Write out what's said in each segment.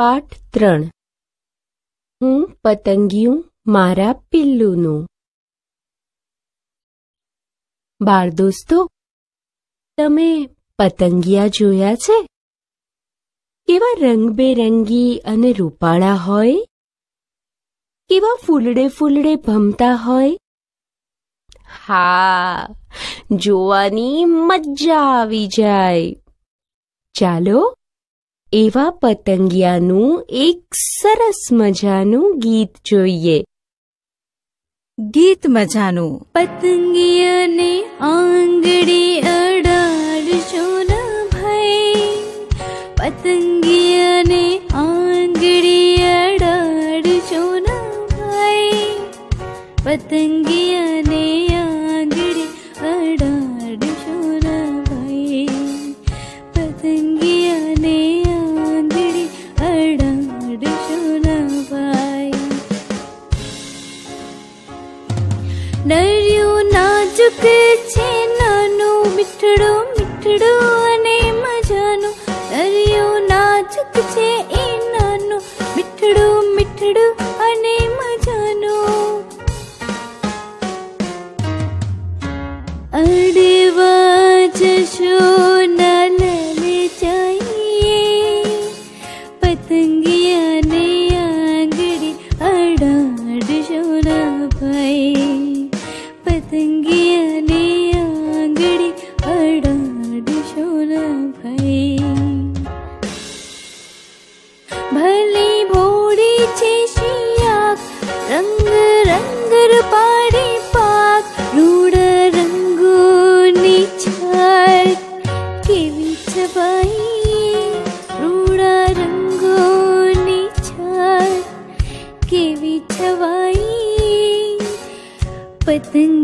પાઠ ત્રણ હું પતંગિયું મારા પિલ્લુનું બાળ દોસ્તો તમે પતંગિયા જોયા છે કેવા રંગબેરંગી અને રૂપાળા હોય કેવા ફૂલડે ફૂલડે ભમતા હોય હા જોવાની મજા આવી જાય ચાલો એવા પતંગિયાનું એક સરસ મજાનું ગીત જોઈએ ગીત મજાનું પતંગિયાને આંગળી અડાડજો ના ભાઈ પતંગિયાને આંગળી અડાડજો ના ભાઈ પતંગિયા పిలిచే నాను మిఠడు మిఠడు అనే మజాను మరియు నాచుకు చే నాను మిఠడు మిఠడు అనే మజాను అడే వాజ Thing.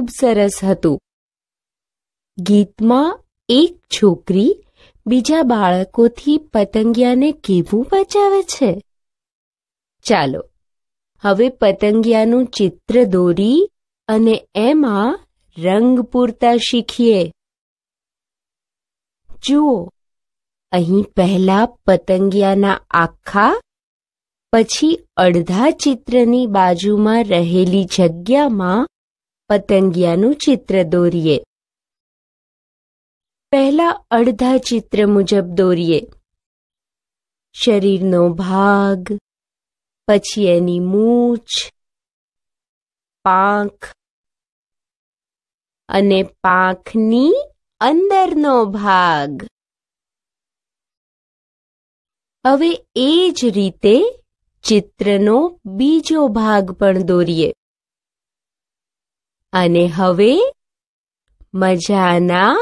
ખૂબ સરસ હતું ગીતમાં એક છોકરી બીજા બાળકોથી પતંગિયાને કેવું બચાવે છે ચાલો હવે પતંગિયાનું ચિત્ર દોરી અને એમાં રંગ પૂરતા શીખીએ જુઓ અહીં પહેલા પતંગિયાના આખા પછી અડધા ચિત્રની બાજુમાં રહેલી જગ્યામાં પતંગિયાનું ચિત્ર દોરીએ પહેલા અડધા ચિત્ર મુજબ દોરીએ શરીરનો ભાગ પછી એની મૂછ પાંખ અને પાંખની અંદરનો ભાગ હવે એ જ રીતે ચિત્રનો બીજો ભાગ પણ દોરીએ અને હવે મજાના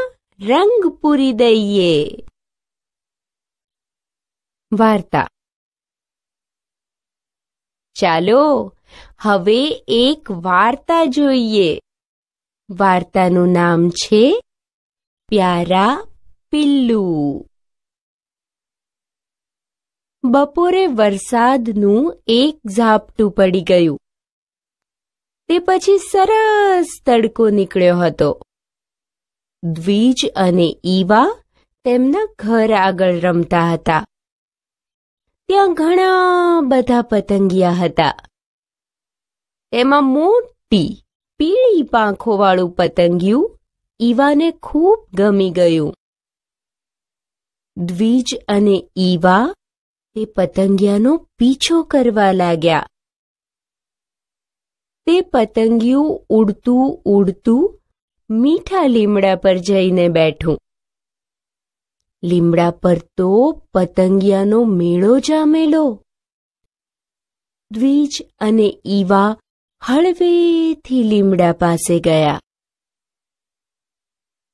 રંગ પૂરી દઈએ વાર્તા ચાલો હવે એક વાર્તા જોઈએ વાર્તાનું નામ છે પ્યારા પિલ્લુ બપોરે વરસાદનું એક ઝાપટું પડી ગયું તે પછી સરસ તડકો નીકળ્યો હતો દ્વિજ અને ઈવા તેમના ઘર આગળ રમતા હતા ત્યાં ઘણા બધા પતંગિયા હતા તેમાં મોટી પીળી પાંખોવાળું પતંગિયું ઈવાને ખૂબ ગમી ગયું દ્વિજ અને ઈવા તે પતંગિયાનો પીછો કરવા લાગ્યા તે પતંગિયું ઉડતું ઉડતું મીઠા લીમડા પર જઈને બેઠું લીમડા પર તો પતંગિયાનો મેળો જામેલો દ્વિજ અને ઈવા હળવેથી લીમડા પાસે ગયા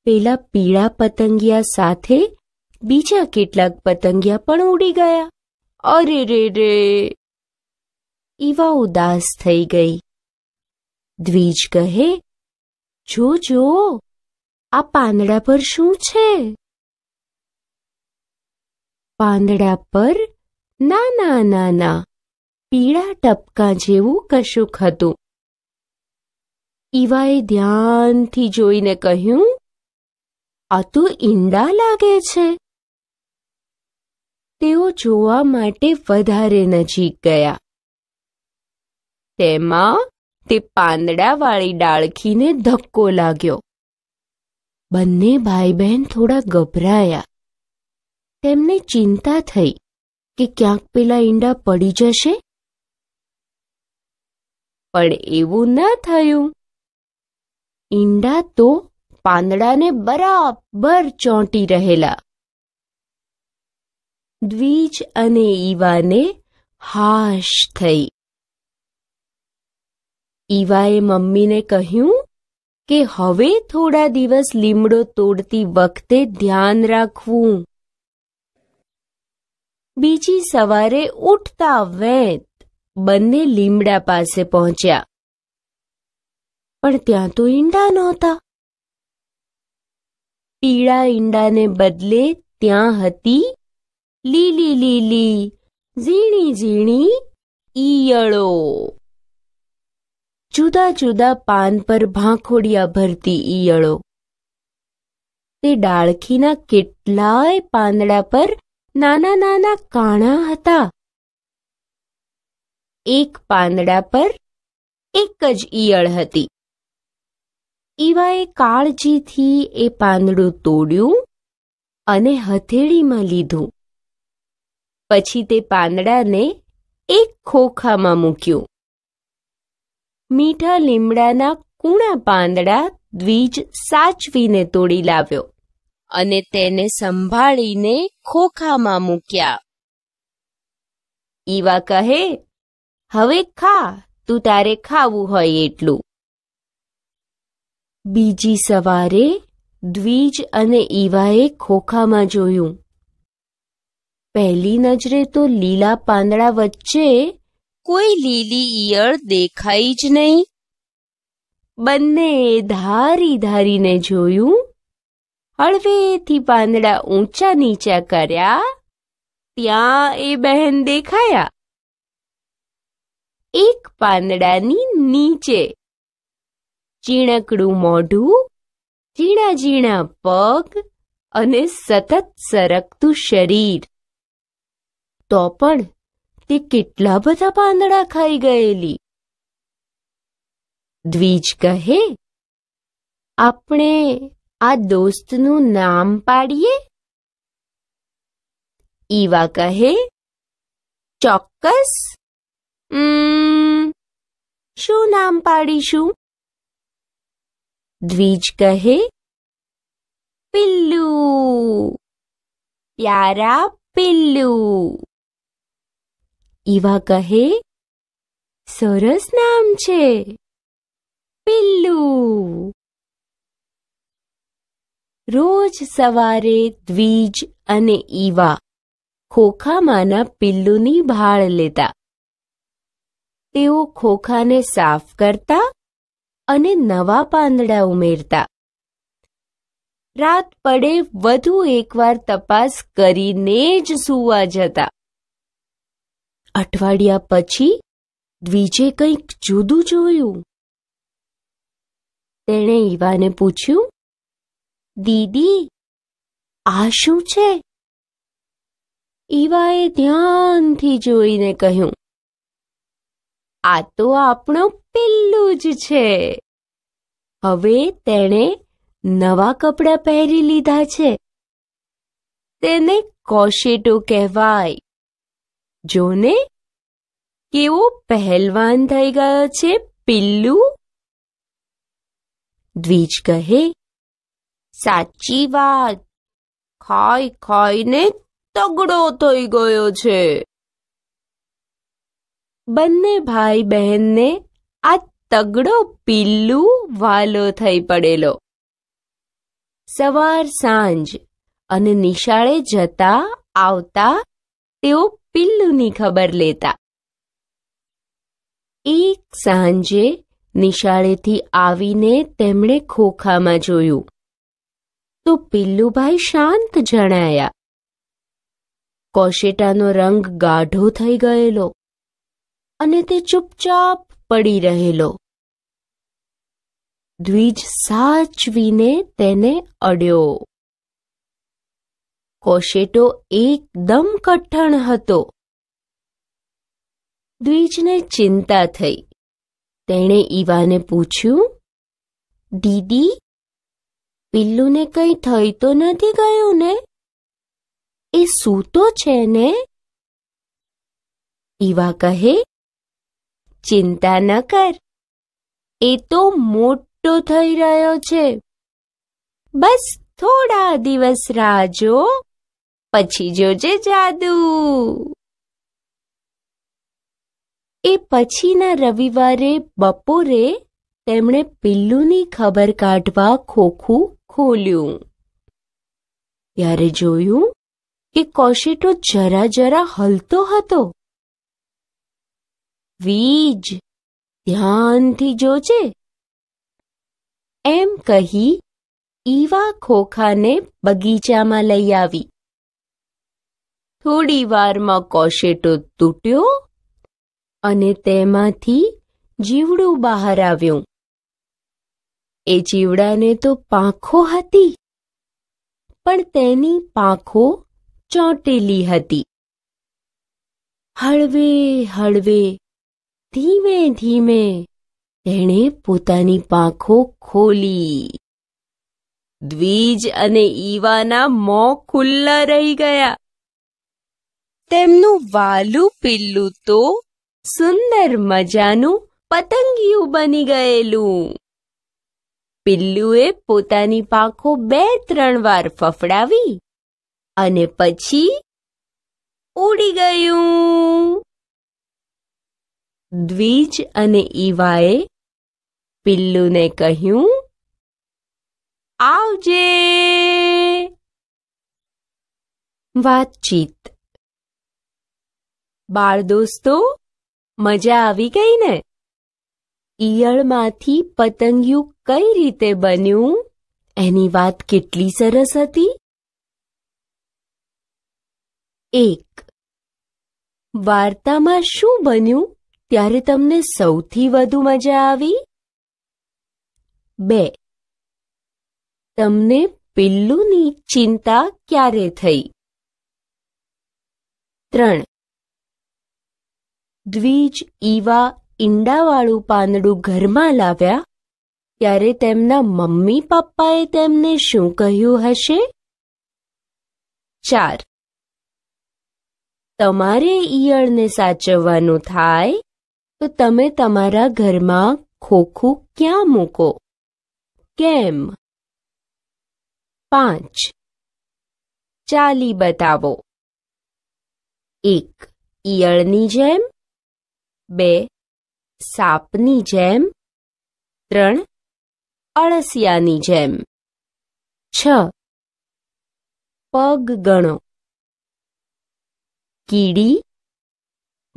પેલા પીળા પતંગિયા સાથે બીજા કેટલાક પતંગિયા પણ ઉડી ગયા અરે રે રે ઈવા ઉદાસ થઈ ગઈ દ્વિજ કહે જો જો આ પાંદડા પર શું છે પાંદડા પર નાના ના પીળા ટપકા જેવું કશુંક હતું ઈવાએ ધ્યાનથી જોઈને કહ્યું આ તો ઈંડા લાગે છે તેઓ જોવા માટે વધારે નજીક ગયા તેમાં તે પાંદડાવાળી ડાળખીને ધક્કો લાગ્યો બંને ભાઈ બહેન થોડા ગભરાયા તેમને ચિંતા થઈ કે ક્યાંક પેલા ઈંડા પડી જશે પણ એવું ના થયું ઈંડા તો પાંદડાને બરાબર ચોંટી રહેલા દ્વિજ અને ઈવાને હાશ થઈ ઈવાએ મમ્મીને કહ્યું કે હવે થોડા દિવસ લીમડો તોડતી વખતે ધ્યાન રાખવું બીજી સવારે ઉઠતા વેત બંને લીમડા પાસે પહોંચ્યા પણ ત્યાં તો ઈંડા નહોતા પીળા ઈંડાને બદલે ત્યાં હતી લીલી લીલી ઝીણી ઝીણી ઈયળો જુદા જુદા પાન પર ભાંખોડિયા ભરતી ઈયળો તે ડાળખીના કેટલાય પાંદડા પર નાના નાના કાણા હતા એક પાંદડા પર એક જ ઈયળ હતી ઈવાએ કાળજીથી એ પાંદડું તોડ્યું અને હથેળીમાં લીધું પછી તે પાંદડાને એક ખોખામાં મૂક્યું મીઠા લીમડાના કૂણા પાંદડા દ્વિજ સાચવીને તોડી લાવ્યો અને તેને સંભાળીને ખોખામાં મૂક્યા ઈવા કહે હવે ખા તું તારે ખાવું હોય એટલું બીજી સવારે દ્વિજ અને ઈવાએ ખોખામાં જોયું પહેલી નજરે તો લીલા પાંદડા વચ્ચે કોઈ લીલી ઈયળ દેખાઈ જ નહીં બંને ધારી ધારીને જોયું હળવેથી પાંદડા ઊંચા નીચા કર્યા ત્યાં એ બહેન દેખાયા એક પાંદડાની નીચે ચીણકડું મોઢું ઝીણા ઝીણા પગ અને સતત સરકતું શરીર તો પણ તે કેટલા બધા પાંદડા ખાઈ ગયેલી દ્વિજ કહે આપણે આ દોસ્તનું નામ પાડીએ ઈવા કહે ચોક્કસ શું નામ પાડીશું દ્વિજ કહે પિલ્લુ પ્યારા પિલ્લુ ઈવા કહે સરસ નામ છે પિલ્લુ રોજ સવારે દ્વિજ અને ઈવા ખોખામાંના પિલ્લુની ભાળ લેતા તેઓ ખોખાને સાફ કરતા અને નવા પાંદડા ઉમેરતા રાત પડે વધુ એકવાર તપાસ કરીને જ સૂવા જતા અઠવાડિયા પછી દ્વિજે કંઈક જુદું જોયું તેણે ઈવાને પૂછ્યું દીદી આ શું છે ઈવાએ ધ્યાનથી જોઈને કહ્યું આ તો આપણો પિલ્લું જ છે હવે તેણે નવા કપડાં પહેરી લીધા છે તેને કોશેટો કહેવાય જોને કેવો પહેલવાન થઈ ગયો છે પિલ્લુ દ્વિજ કહે સાચી વાત ખાઈ ખાઈને તગડો થઈ ગયો છે બંને ભાઈ બહેનને આ તગડો પિલ્લુ વાલો થઈ પડેલો સવાર સાંજ અને નિશાળે જતા આવતા તેઓ પિલ્લુની ખબર લેતા એક સાંજે નિશાળેથી આવીને તેમણે ખોખામાં જોયું તો પિલ્લુભાઈ શાંત જણાયા કોશેટાનો રંગ ગાઢો થઈ ગયેલો અને તે ચૂપચાપ પડી રહેલો દ્વિજ સાચવીને તેને અડ્યો કોશેટો એકદમ કઠણ હતો દ્વિજને ચિંતા થઈ તેણે ઈવાને પૂછ્યું દીદી પિલ્લુને કંઈ થઈ તો નથી ગયું ને એ સૂતો છે ને ઈવા કહે ચિંતા ન કર એ તો મોટો થઈ રહ્યો છે બસ થોડા દિવસ રાહ જો પછી જોજે જાદુ એ પછીના રવિવારે બપોરે તેમણે પિલ્લુની ખબર કાઢવા ખોખું ખોલ્યું ત્યારે જોયું કે કોશેટો જરા જરા હલતો હતો વીજ ધ્યાનથી જોજે એમ કહી ઈવા ખોખાને બગીચામાં લઈ આવી થોડી વારમાં કોશેટો તૂટ્યો અને તેમાંથી જીવડું બહાર આવ્યું એ જીવડાને તો પાંખો હતી પણ તેની પાંખો ચોંટેલી હતી હળવે હળવે ધીમે ધીમે તેણે પોતાની પાંખો ખોલી દ્વિજ અને ઈવાના મોં ખુલ્લા રહી ગયા તેમનું વાલું પિલ્લું તો સુંદર મજાનું પતંગિયું બની ગયેલું પિલ્લુએ પોતાની પાંખો બે ત્રણ વાર ફફડાવી અને પછી ઉડી ગયું દ્વિજ અને ઈવાએ પિલ્લુને કહ્યું આવજે વાતચીત બાળ દોસ્તો મજા આવી ગઈ ને ઈયળમાંથી પતંગિયું કઈ રીતે બન્યું એની વાત કેટલી સરસ હતી એક વાર્તામાં શું બન્યું ત્યારે તમને સૌથી વધુ મજા આવી બે તમને પિલ્લુની ચિંતા ક્યારે થઈ ત્રણ દ્વિજ ઈવા ઈંડાવાળું પાંદડું ઘરમાં લાવ્યા ત્યારે તેમના મમ્મી પપ્પાએ તેમને શું કહ્યું હશે ચાર તમારે ઈયળને સાચવવાનું થાય તો તમે તમારા ઘરમાં ખોખું ક્યાં મૂકો કેમ પાંચ ચાલી બતાવો એક ઈયળની જેમ बे सापनी जेम त्रण अड़सियानी जेम छ पग गणो कीड़ी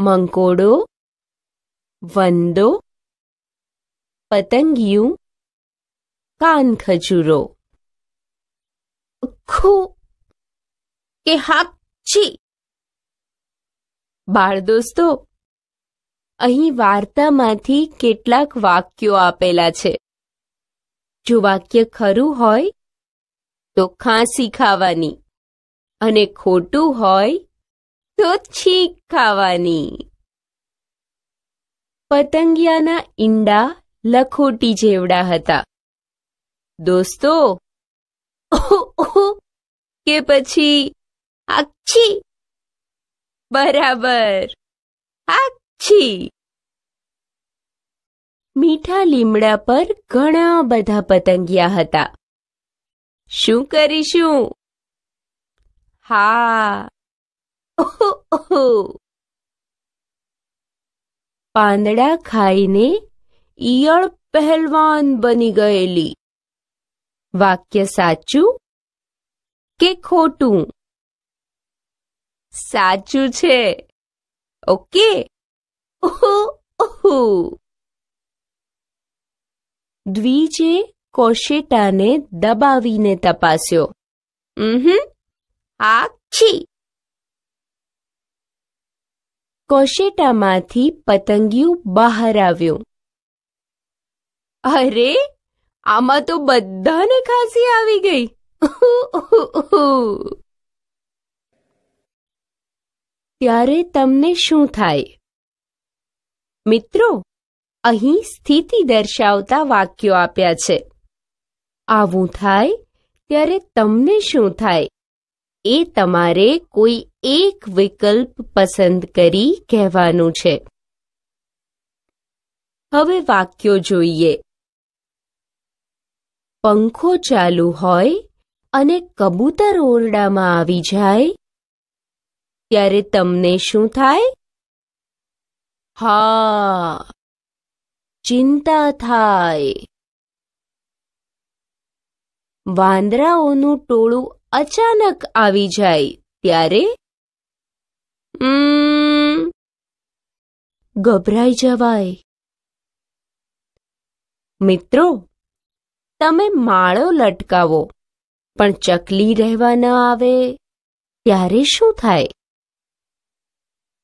मंकोड़ो वंदो पतंगियू कान खजूरो खू के हाची बाढ़ दोस्तों અહીં વાર્તામાંથી કેટલાક વાક્યો આપેલા છે જો વાક્ય ખરું હોય તો ખાંસી ખાવાની અને ખોટું હોય તો છીંક ખાવાની પતંગિયાના ઈંડા લખોટી જેવડા હતા દોસ્તો કે પછી આખી બરાબર આ છી મીઠા લીમડા પર ઘણા બધા પતંગિયા હતા શું કરીશું હા ઓહો પાંદડા ખાઈને ઈયળ પહેલવાન બની ગયેલી વાક્ય સાચું કે ખોટું સાચું છે ઓકે દ્વિજે કોશેટાને દબાવીને તપાસ્યો આખી કોશેટામાંથી પતંગિયું બહાર આવ્યું અરે આમાં તો બધાને ખાંસી આવી ગઈ ત્યારે તમને શું થાય મિત્રો અહીં સ્થિતિ દર્શાવતા વાક્યો આપ્યા છે આવું થાય ત્યારે તમને શું થાય એ તમારે કોઈ એક વિકલ્પ પસંદ કરી કહેવાનું છે હવે વાક્યો જોઈએ પંખો ચાલુ હોય અને કબૂતર ઓરડામાં આવી જાય ત્યારે તમને શું થાય હા ચિંતા થાય વાંદરાઓનું ટોળું અચાનક આવી જાય ત્યારે ગભરાઈ જવાય મિત્રો તમે માળો લટકાવો પણ ચકલી રહેવા ન આવે ત્યારે શું થાય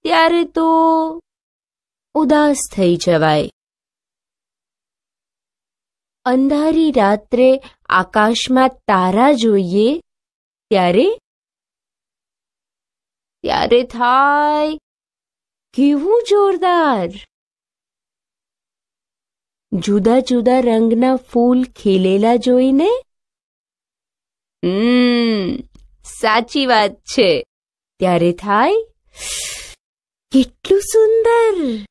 ત્યારે તો ઉદાસ થઈ જવાય અંધારી રાત્રે આકાશમાં તારા જોઈએ ત્યારે ત્યારે થાય કેવું જોરદાર જુદા જુદા રંગના ફૂલ ખીલેલા જોઈને હમ સાચી વાત છે ત્યારે થાય કેટલું સુંદર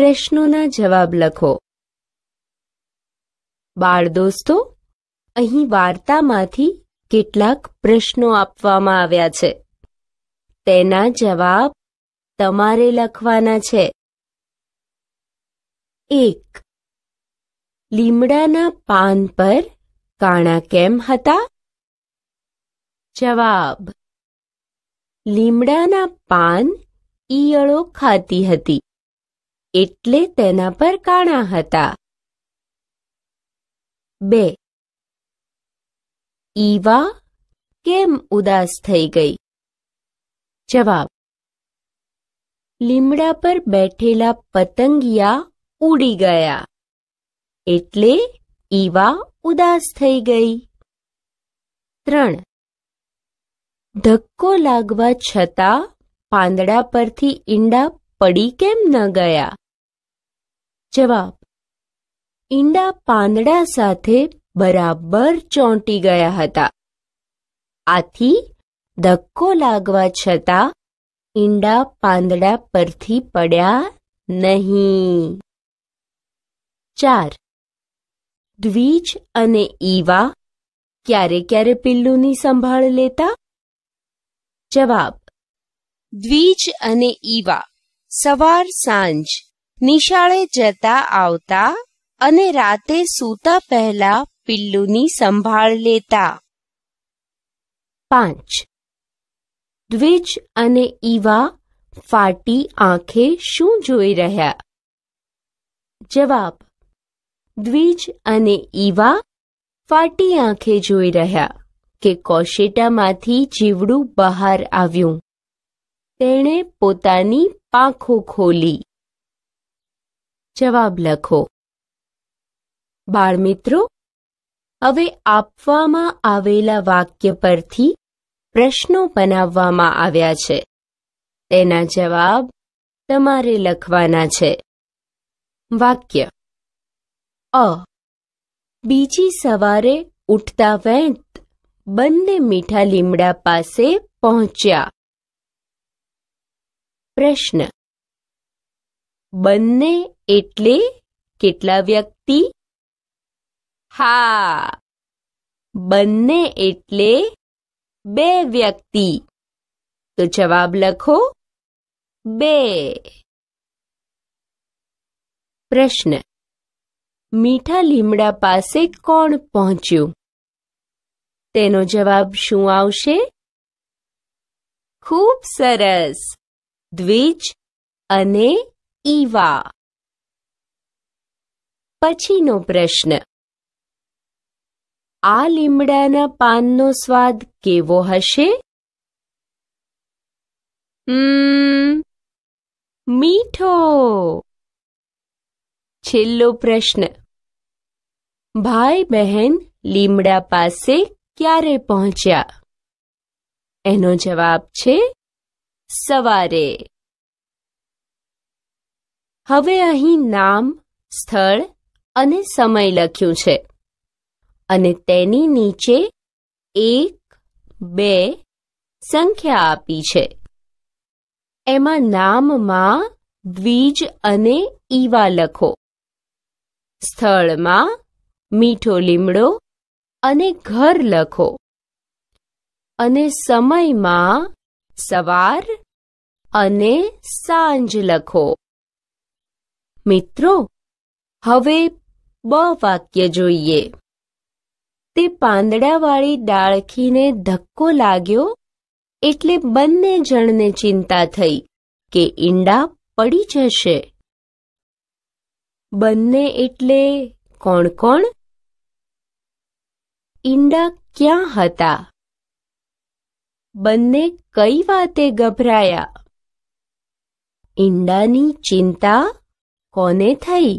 પ્રશ્નોના જવાબ લખો બાળ દોસ્તો અહીં વાર્તામાંથી કેટલાક પ્રશ્નો આપવામાં આવ્યા છે તેના જવાબ તમારે લખવાના છે એક લીમડાના પાન પર કાણા કેમ હતા જવાબ લીમડાના પાન ઈયળો ખાતી હતી એટલે તેના પર કાણા હતા બે ઈવા કેમ ઉદાસ થઈ ગઈ જવાબ લીમડા પર બેઠેલા પતંગિયા ઉડી ગયા એટલે ઈવા ઉદાસ થઈ ગઈ ત્રણ ધક્કો લાગવા છતાં પાંદડા પરથી ઈંડા પડી કેમ ન ગયા જવાબ ઈંડા પાંદડા સાથે બરાબર ચોંટી ગયા હતા આથી ધક્કો લાગવા છતાં ઈંડા પાંદડા પરથી પડ્યા નહીં ચાર દ્વિજ અને ઈવા ક્યારે ક્યારે પિલ્લુની સંભાળ લેતા જવાબ દ્વિજ અને ઈવા સવાર સાંજ નિશાળે જતા આવતા અને રાતે સૂતા પહેલા પિલ્લુની સંભાળ લેતા પાંચ દ્વિજ અને ઈવા ફાટી આંખે શું જોઈ રહ્યા જવાબ દ્વિજ અને ઈવા ફાટી આંખે જોઈ રહ્યા કે કોશેટામાંથી જીવડું બહાર આવ્યું તેણે પોતાની પાંખો ખોલી જવાબ લખો બાળમિત્રો હવે આપવામાં આવેલા વાક્ય પરથી પ્રશ્નો બનાવવામાં આવ્યા છે તેના જવાબ તમારે લખવાના છે વાક્ય અ બીજી સવારે ઉઠતા વેંત બંને મીઠા લીમડા પાસે પહોંચ્યા પ્રશ્ન બંને એટલે કેટલા વ્યક્તિ હા બંને એટલે બે વ્યક્તિ તો જવાબ લખો બે પ્રશ્ન મીઠા લીમડા પાસે કોણ પહોંચ્યું તેનો જવાબ શું આવશે ખૂબ સરસ દ્વિજ અને ઈવા પછીનો પ્રશ્ન આ લીમડાના પાનનો સ્વાદ કેવો હશે મીઠો છેલ્લો પ્રશ્ન ભાઈ બહેન લીમડા પાસે ક્યારે પહોંચ્યા એનો જવાબ છે સવારે હવે અહીં નામ સ્થળ અને સમય લખ્યું છે અને તેની નીચે એક બે સંખ્યા આપી છે એમાં નામમાં દ્વિજ અને ઈવા લખો સ્થળમાં મીઠો લીમડો અને ઘર લખો અને સમયમાં સવાર અને સાંજ લખો મિત્રો હવે બ વાક્ય જોઈએ તે પાંદડાવાળી ડાળખીને ધક્કો લાગ્યો એટલે બંને જણને ચિંતા થઈ કે ઈંડા પડી જશે બંને એટલે કોણ કોણ ઈંડા ક્યાં હતા બંને કઈ વાતે ગભરાયા ઈંડાની ચિંતા કોને થઈ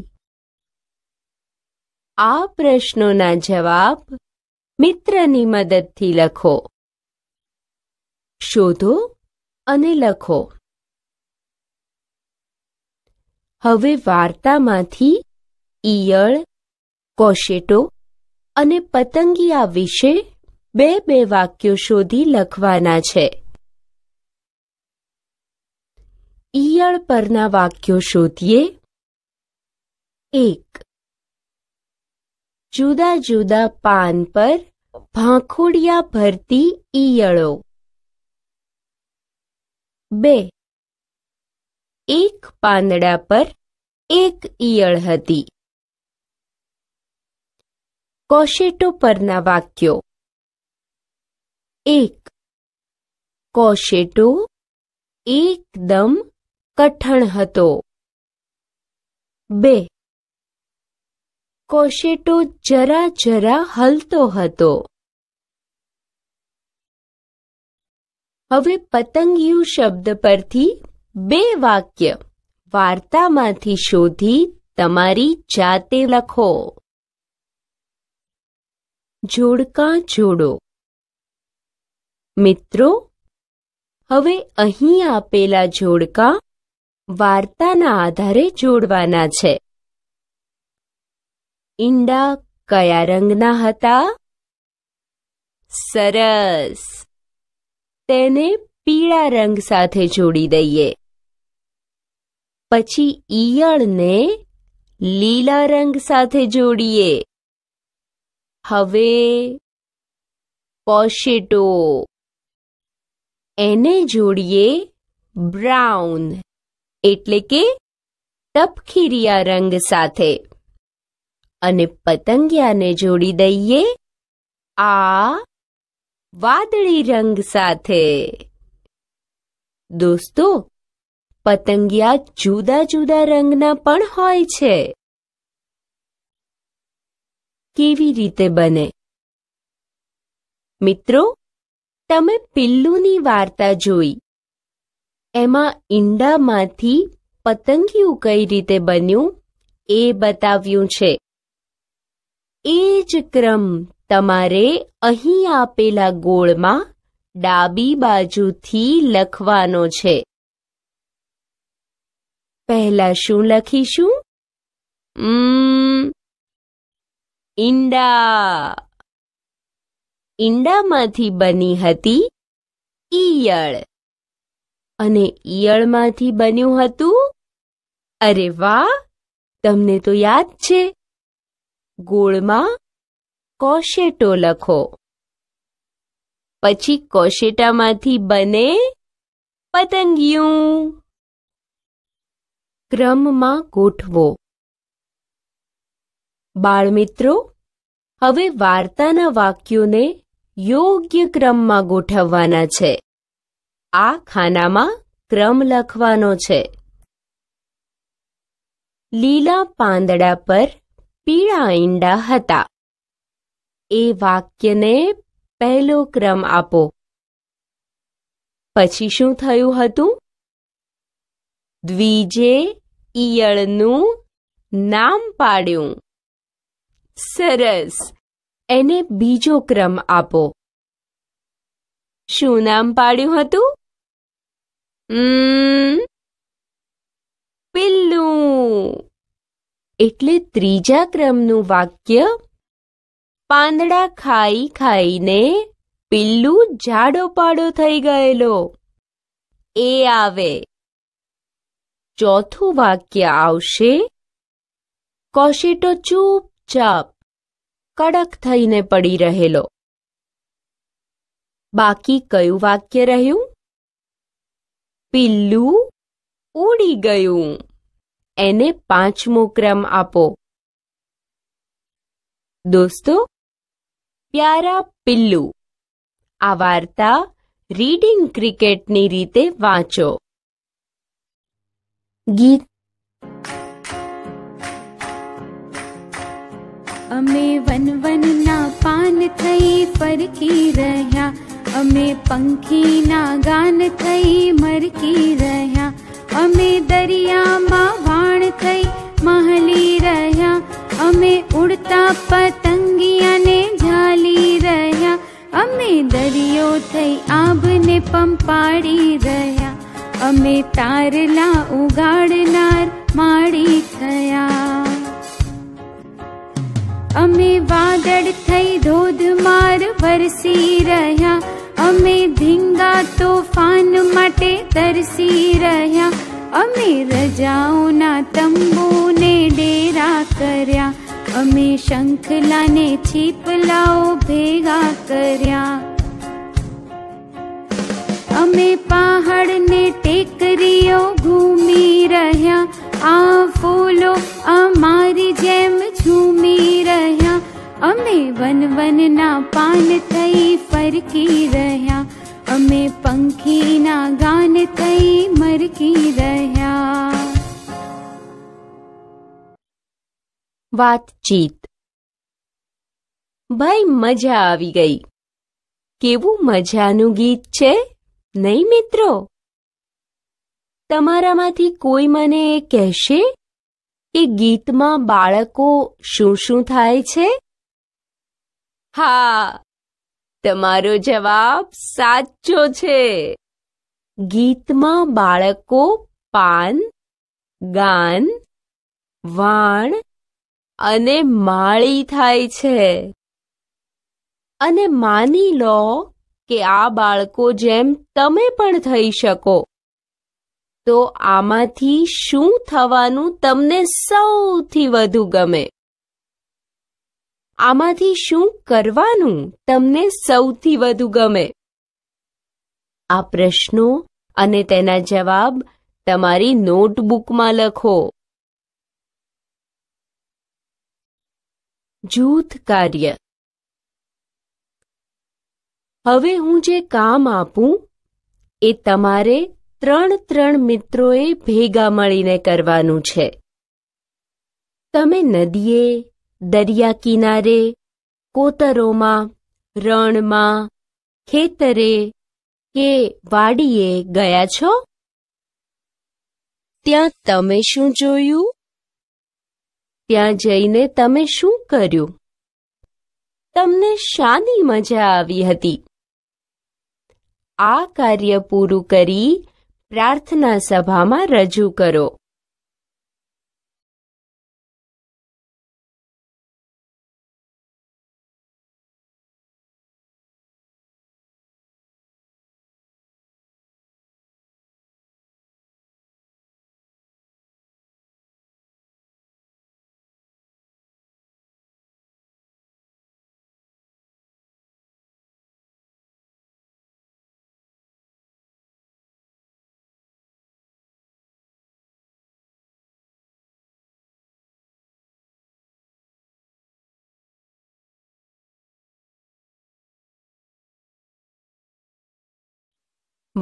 આ પ્રશ્નોના જવાબ મિત્રની મદદથી લખો શોધો અને લખો હવે વાર્તામાંથી ઈયળ કોશેટો અને પતંગિયા વિશે બે બે વાક્યો શોધી લખવાના છે ઈયળ પરના વાક્યો શોધીએ एक जुदा जुदा पान पर भाखोड़िया भरती ईयड़ो बे एक पानड़ा पर एक ईयड़ हती कौशेटो परना वाक्यो एक कौशेटो एकदम कठण हतो बे કોશેટો જરા જરા હલતો હતો હવે પતંગિયું શબ્દ પરથી બે વાક્ય વાર્તામાંથી શોધી તમારી જાતે લખો જોડકા જોડો મિત્રો હવે અહીં આપેલા જોડકા વાર્તાના આધારે જોડવાના છે ઈંડા કયા રંગના હતા સરસ તેને પીળા રંગ સાથે જોડી દઈએ પછી ઈયળને લીલા રંગ સાથે જોડીએ હવે પોશેટો એને જોડીએ બ્રાઉન એટલે કે તપખીરિયા રંગ સાથે અને પતંગિયાને જોડી દઈએ આ વાદળી રંગ સાથે દોસ્તો પતંગિયા જુદા જુદા રંગના પણ હોય છે કેવી રીતે બને મિત્રો તમે પિલ્લુની વાર્તા જોઈ એમાં ઈંડામાંથી પતંગિયું કઈ રીતે બન્યું એ બતાવ્યું છે એ જ ક્રમ તમારે અહીં આપેલા ગોળમાં ડાબી બાજુથી લખવાનો છે પહેલા શું લખીશું ઈંડા ઈંડામાંથી બની હતી ઈયળ અને ઈયળમાંથી બન્યું હતું અરે વાહ તમને તો યાદ છે ગોળમાં કોશેટો લખો પછી કોશેટામાંથી બને પતંગિયું ક્રમમાં ગોઠવો બાળમિત્રો હવે વાર્તાના વાક્યોને યોગ્ય ક્રમમાં ગોઠવવાના છે આ ખાનામાં ક્રમ લખવાનો છે લીલા પાંદડા પર પીળા ઈંડા હતા એ વાક્યને પહેલો ક્રમ આપો પછી શું થયું હતું દ્વિજે ઈયળનું નામ પાડ્યું સરસ એને બીજો ક્રમ આપો શું નામ પાડ્યું હતું પિલ્લું એટલે ત્રીજા ક્રમનું વાક્ય પાંદડા ખાઈ ખાઈને પિલ્લું જાડો પાડો થઈ ગયેલો એ આવે ચોથું વાક્ય આવશે કોશેટો ચૂપચાપ કડક થઈને પડી રહેલો બાકી કયું વાક્ય રહ્યું પિલ્લું ઉડી ગયું एने पांचमो क्रम आपो दोस्तों प्यारा पिल्लू आ वार्ता रीडिंग क्रिकेट नी रीते वाचो गीत अमे वन वन ना पान थई फरकी रह्या अमे पंखी ना गान थई मरकी रह्या અમે દરિયામાં વાણ થઈ મહલી રહ્યા અમે ઉડતા પતંગિયાને ઝાલી રહ્યા અમે દરિયો થઈ આબને પંપાડી રહ્યા અમે તારલા ઉગાડનાર માડી થયા અમે વાદળ થઈ ધોધમાર વરસી રહ્યા અમે ધીંગા તોફાન માટે તરસી રહ્યા અમે રજાઓના તંબુને ડેરા કર્યા અમે શંખલાને છીપલાઓ ભેગા કર્યા અમે પહાડને ટેકરીઓ ઘૂમી રહ્યા આ ફૂલો અમારી જેમ ઝૂમી અમે વન વનના પાન થઈ ફરકી રહ્યા અમે પંખીના ગાન થઈ મરકી રહ્યા વાતચીત ભાઈ મજા આવી ગઈ કેવું મજાનું ગીત છે નહીં મિત્રો તમારામાંથી કોઈ મને કહેશે કે ગીતમાં બાળકો શું શું થાય છે હા તમારો જવાબ સાચો છે ગીતમાં બાળકો પાન ગાન વાણ અને માળી થાય છે અને માની લો કે આ બાળકો જેમ તમે પણ થઈ શકો તો આમાંથી શું થવાનું તમને સૌથી વધુ ગમે આમાંથી શું કરવાનું તમને સૌથી વધુ ગમે આ પ્રશ્નો અને તેના જવાબ તમારી નોટબુકમાં લખો જૂથ કાર્ય હવે હું જે કામ આપું એ તમારે ત્રણ ત્રણ મિત્રોએ ભેગા મળીને કરવાનું છે તમે નદીએ દરિયા કિનારે કોતરોમાં રણમાં ખેતરે કે વાડીએ ગયા છો ત્યાં તમે શું જોયું ત્યાં જઈને તમે શું કર્યું તમને શાની મજા આવી હતી આ કાર્ય પૂરું કરી પ્રાર્થના સભામાં રજૂ કરો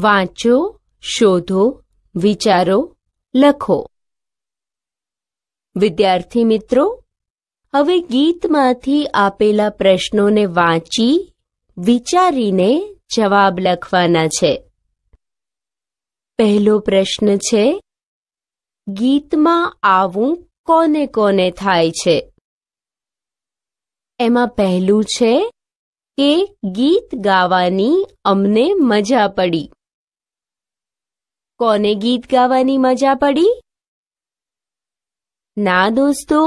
વાંચો શોધો વિચારો લખો વિદ્યાર્થી મિત્રો હવે ગીતમાંથી આપેલા પ્રશ્નોને વાંચી વિચારીને જવાબ લખવાના છે પહેલો પ્રશ્ન છે ગીતમાં આવું કોને કોને થાય છે એમાં પહેલું છે કે ગીત ગાવાની અમને મજા પડી કોને ગીત ગાવાની મજા પડી ના દોસ્તો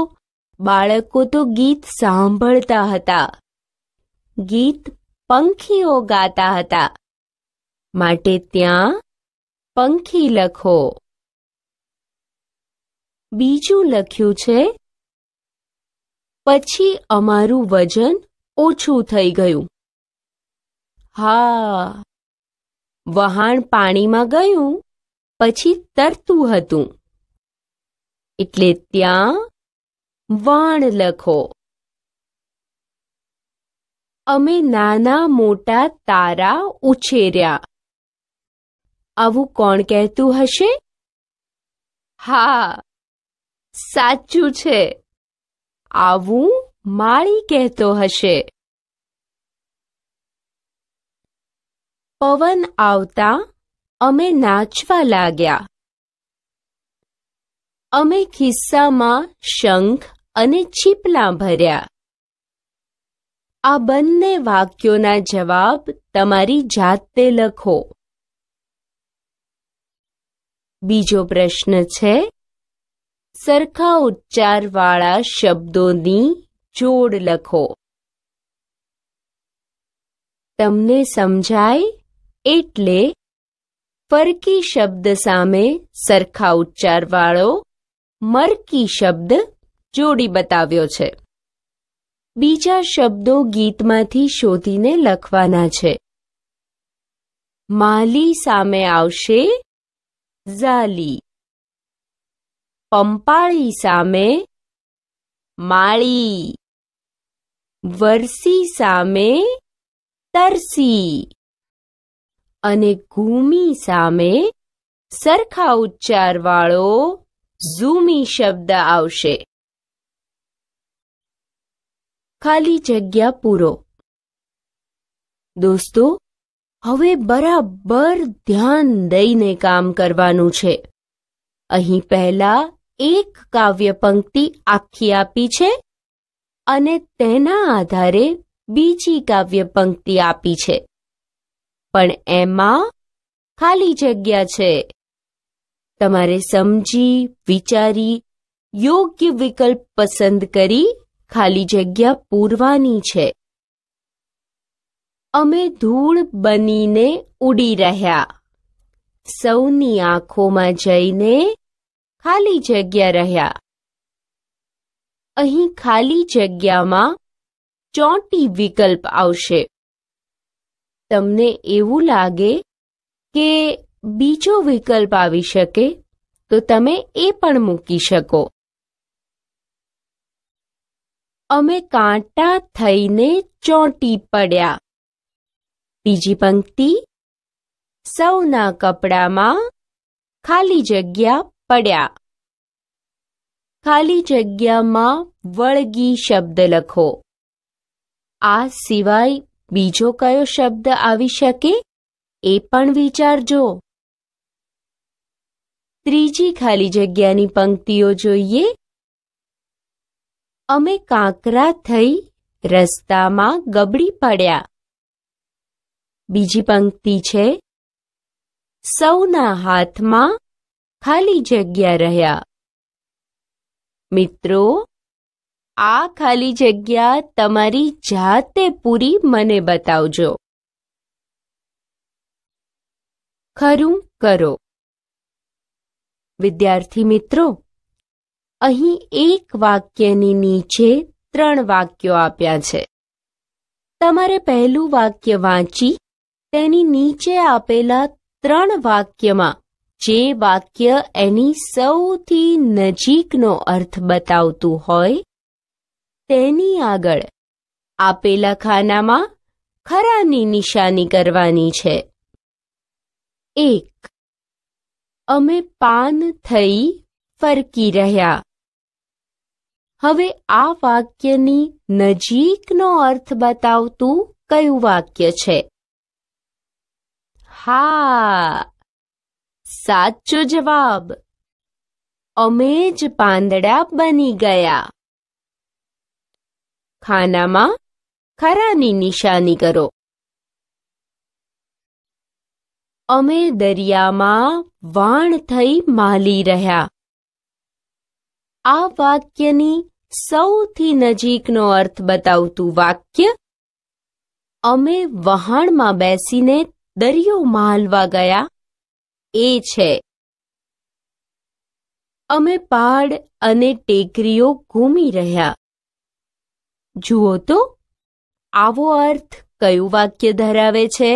બાળકો તો ગીત સાંભળતા હતા ગીત પંખીઓ ગાતા હતા માટે ત્યાં પંખી લખો બીજું લખ્યું છે પછી અમારું વજન ઓછું થઈ ગયું હા વહાણ પાણીમાં ગયું પછી તરતું હતું એટલે ત્યાં વાણ લખો અમે નાના મોટા તારા ઉછેર્યા આવું કોણ કહેતું હશે હા સાચું છે આવું માળી કહેતો હશે પવન આવતા અમે નાચવા લાગ્યા અમે ખિસ્સામાં શંખ અને ચીપલા ભર્યા આ બંને વાક્યોના જવાબ તમારી જાતે લખો બીજો પ્રશ્ન છે સરખા ઉચ્ચારવાળા શબ્દોની જોડ લખો તમને સમજાય એટલે ફરકી શબ્દ સામે સરખા ઉચ્ચારવાળો મરકી શબ્દ જોડી બતાવ્યો છે બીજા શબ્દો ગીતમાંથી શોધીને લખવાના છે માલી સામે આવશે ઝાલી પંપાળી સામે માળી વરસી સામે તરસી અને ઘૂમી સામે સરખા ઉચ્ચારવાળો ઝૂમી શબ્દ આવશે ખાલી જગ્યા પૂરો દોસ્તો હવે બરાબર ધ્યાન દઈને કામ કરવાનું છે અહીં પહેલા એક કાવ્ય પંક્તિ આખી આપી છે અને તેના આધારે બીજી કાવ્ય પંક્તિ આપી છે પણ એમાં ખાલી જગ્યા છે તમારે સમજી વિચારી યોગ્ય વિકલ્પ પસંદ કરી ખાલી જગ્યા પૂરવાની છે અમે ધૂળ બનીને ઉડી રહ્યા સૌની આંખોમાં જઈને ખાલી જગ્યા રહ્યા અહીં ખાલી જગ્યામાં ચોટી વિકલ્પ આવશે તમને એવું લાગે કે બીજો વિકલ્પ આવી શકે તો તમે એ પણ મૂકી શકો અમે કાંટા થઈને ચોંટી પડ્યા બીજી પંક્તિ સૌના કપડામાં ખાલી જગ્યા પડ્યા ખાલી જગ્યામાં વળગી શબ્દ લખો આ સિવાય બીજો કયો શબ્દ આવી શકે એ પણ વિચારજો ત્રીજી ખાલી જગ્યાની પંક્તિઓ જોઈએ અમે કાંકરા થઈ રસ્તામાં ગબડી પડ્યા બીજી પંક્તિ છે સૌના હાથમાં ખાલી જગ્યા રહ્યા મિત્રો આ ખાલી જગ્યા તમારી જાતે પૂરી મને બતાવજો ખરું કરો વિદ્યાર્થી મિત્રો અહીં એક વાક્યની નીચે ત્રણ વાક્યો આપ્યા છે તમારે પહેલું વાક્ય વાંચી તેની નીચે આપેલા ત્રણ વાક્યમાં જે વાક્ય એની સૌથી નજીકનો અર્થ બતાવતું હોય તેની આગળ આપેલા ખાનામાં ખરાની નિશાની કરવાની છે એક અમે પાન થઈ ફરકી રહ્યા હવે આ વાક્યની નજીકનો અર્થ બતાવતું કયું વાક્ય છે હા સાચો જવાબ અમે જ પાંદડા બની ગયા ખાનામાં ખરાની નિશાની કરો અમે દરિયામાં વાણ થઈ માલી રહ્યા આ વાક્યની સૌથી નજીકનો અર્થ બતાવતું વાક્ય અમે વહાણમાં બેસીને દરિયો માલવા ગયા એ છે અમે પહાડ અને ટેકરીઓ ઘૂમી રહ્યા જુઓ તો આવો અર્થ કયું વાક્ય ધરાવે છે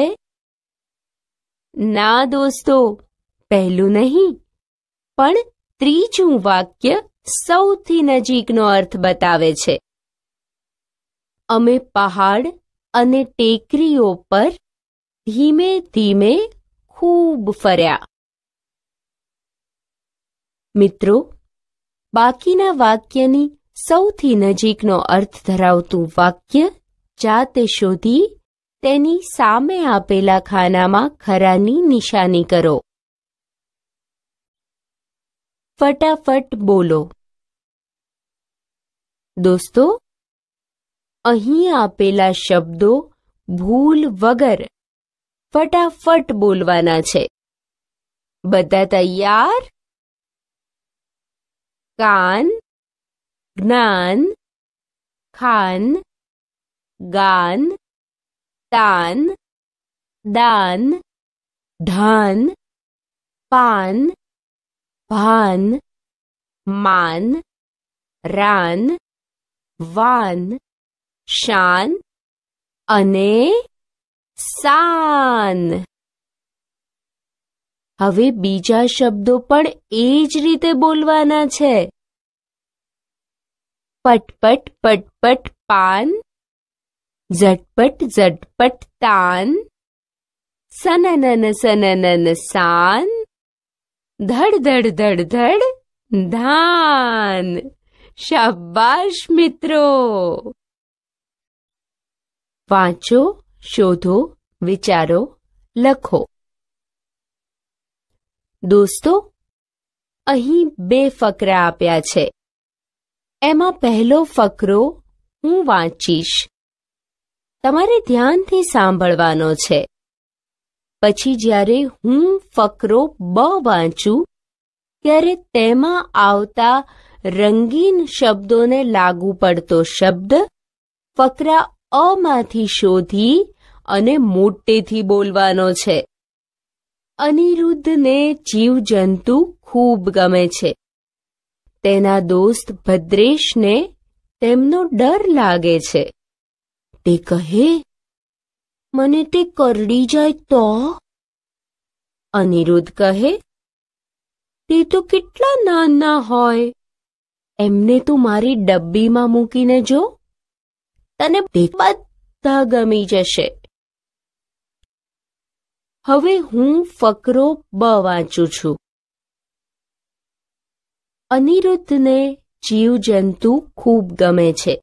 ના દોસ્તો પહેલું નહીં પણ ત્રીજું વાક્ય સૌથી નજીકનો અર્થ બતાવે છે અમે પહાડ અને ટેકરીઓ પર ધીમે ધીમે ખૂબ ફર્યા મિત્રો બાકીના વાક્યની સૌથી નજીકનો અર્થ ધરાવતું વાક્ય જાતે શોધી તેની સામે આપેલા ખાનામાં ખરાની નિશાની કરો ફટાફટ બોલો દોસ્તો અહીં આપેલા શબ્દો ભૂલ વગર ફટાફટ બોલવાના છે બધા તૈયાર કાન જ્ઞાન ખાન ગાન તાન દાન ધાન પાન ભાન માન રાન વાન શાન અને સાન હવે બીજા શબ્દો પણ એ જ રીતે બોલવાના છે पटपट पटपट पान झटपट झटपट तान सननन सननन सान धड़ धड़ धड़ धड़ धान शाबाश मित्रों वाचो शोधो विचारो लखो दोस्तों અહીં બે ફકરા આપ્યા છે એમાં પહેલો ફકરો હું વાંચીશ તમારે ધ્યાનથી સાંભળવાનો છે પછી જ્યારે હું ફકરો બ વાંચું ત્યારે તેમાં આવતા રંગીન શબ્દોને લાગુ પડતો શબ્દ ફકરા અમાંથી શોધી અને મોટેથી બોલવાનો છે અનિરુદ્ધને જીવજંતુ ખૂબ ગમે છે તેના દોસ્ત ભદ્રેશને તેમનો ડર લાગે છે તે કહે મને તે કરડી જાય તો અનિરુદ્ધ કહે તે તો કેટલા નાના હોય એમને તું મારી ડબ્બીમાં મૂકીને જો તને બધા ગમી જશે હવે હું ફકરો બ વાંચું છું અનિરુદ્ધને જીવજંતુ ખૂબ ગમે છે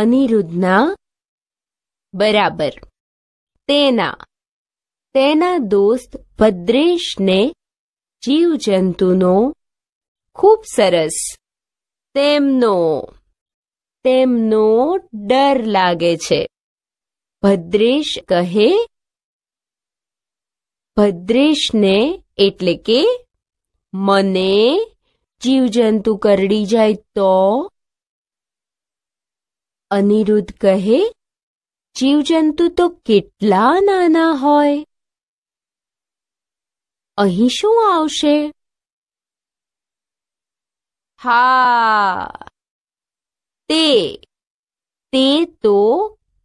અનિરુદ્ધના બરાબર તેના તેના દોસ્ત ભદ્રેશને જીવજંતુનો ખૂબ સરસ તેમનો તેમનો ડર લાગે છે ભદ્રેશ કહે ભદ્રેશને એટલે કે મને જીવજંતુ કરડી જાય તો અનિરુદ્ધ કહે જીવજંતુ તો કેટલા નાના હોય અહીં શું આવશે હા તે તે તો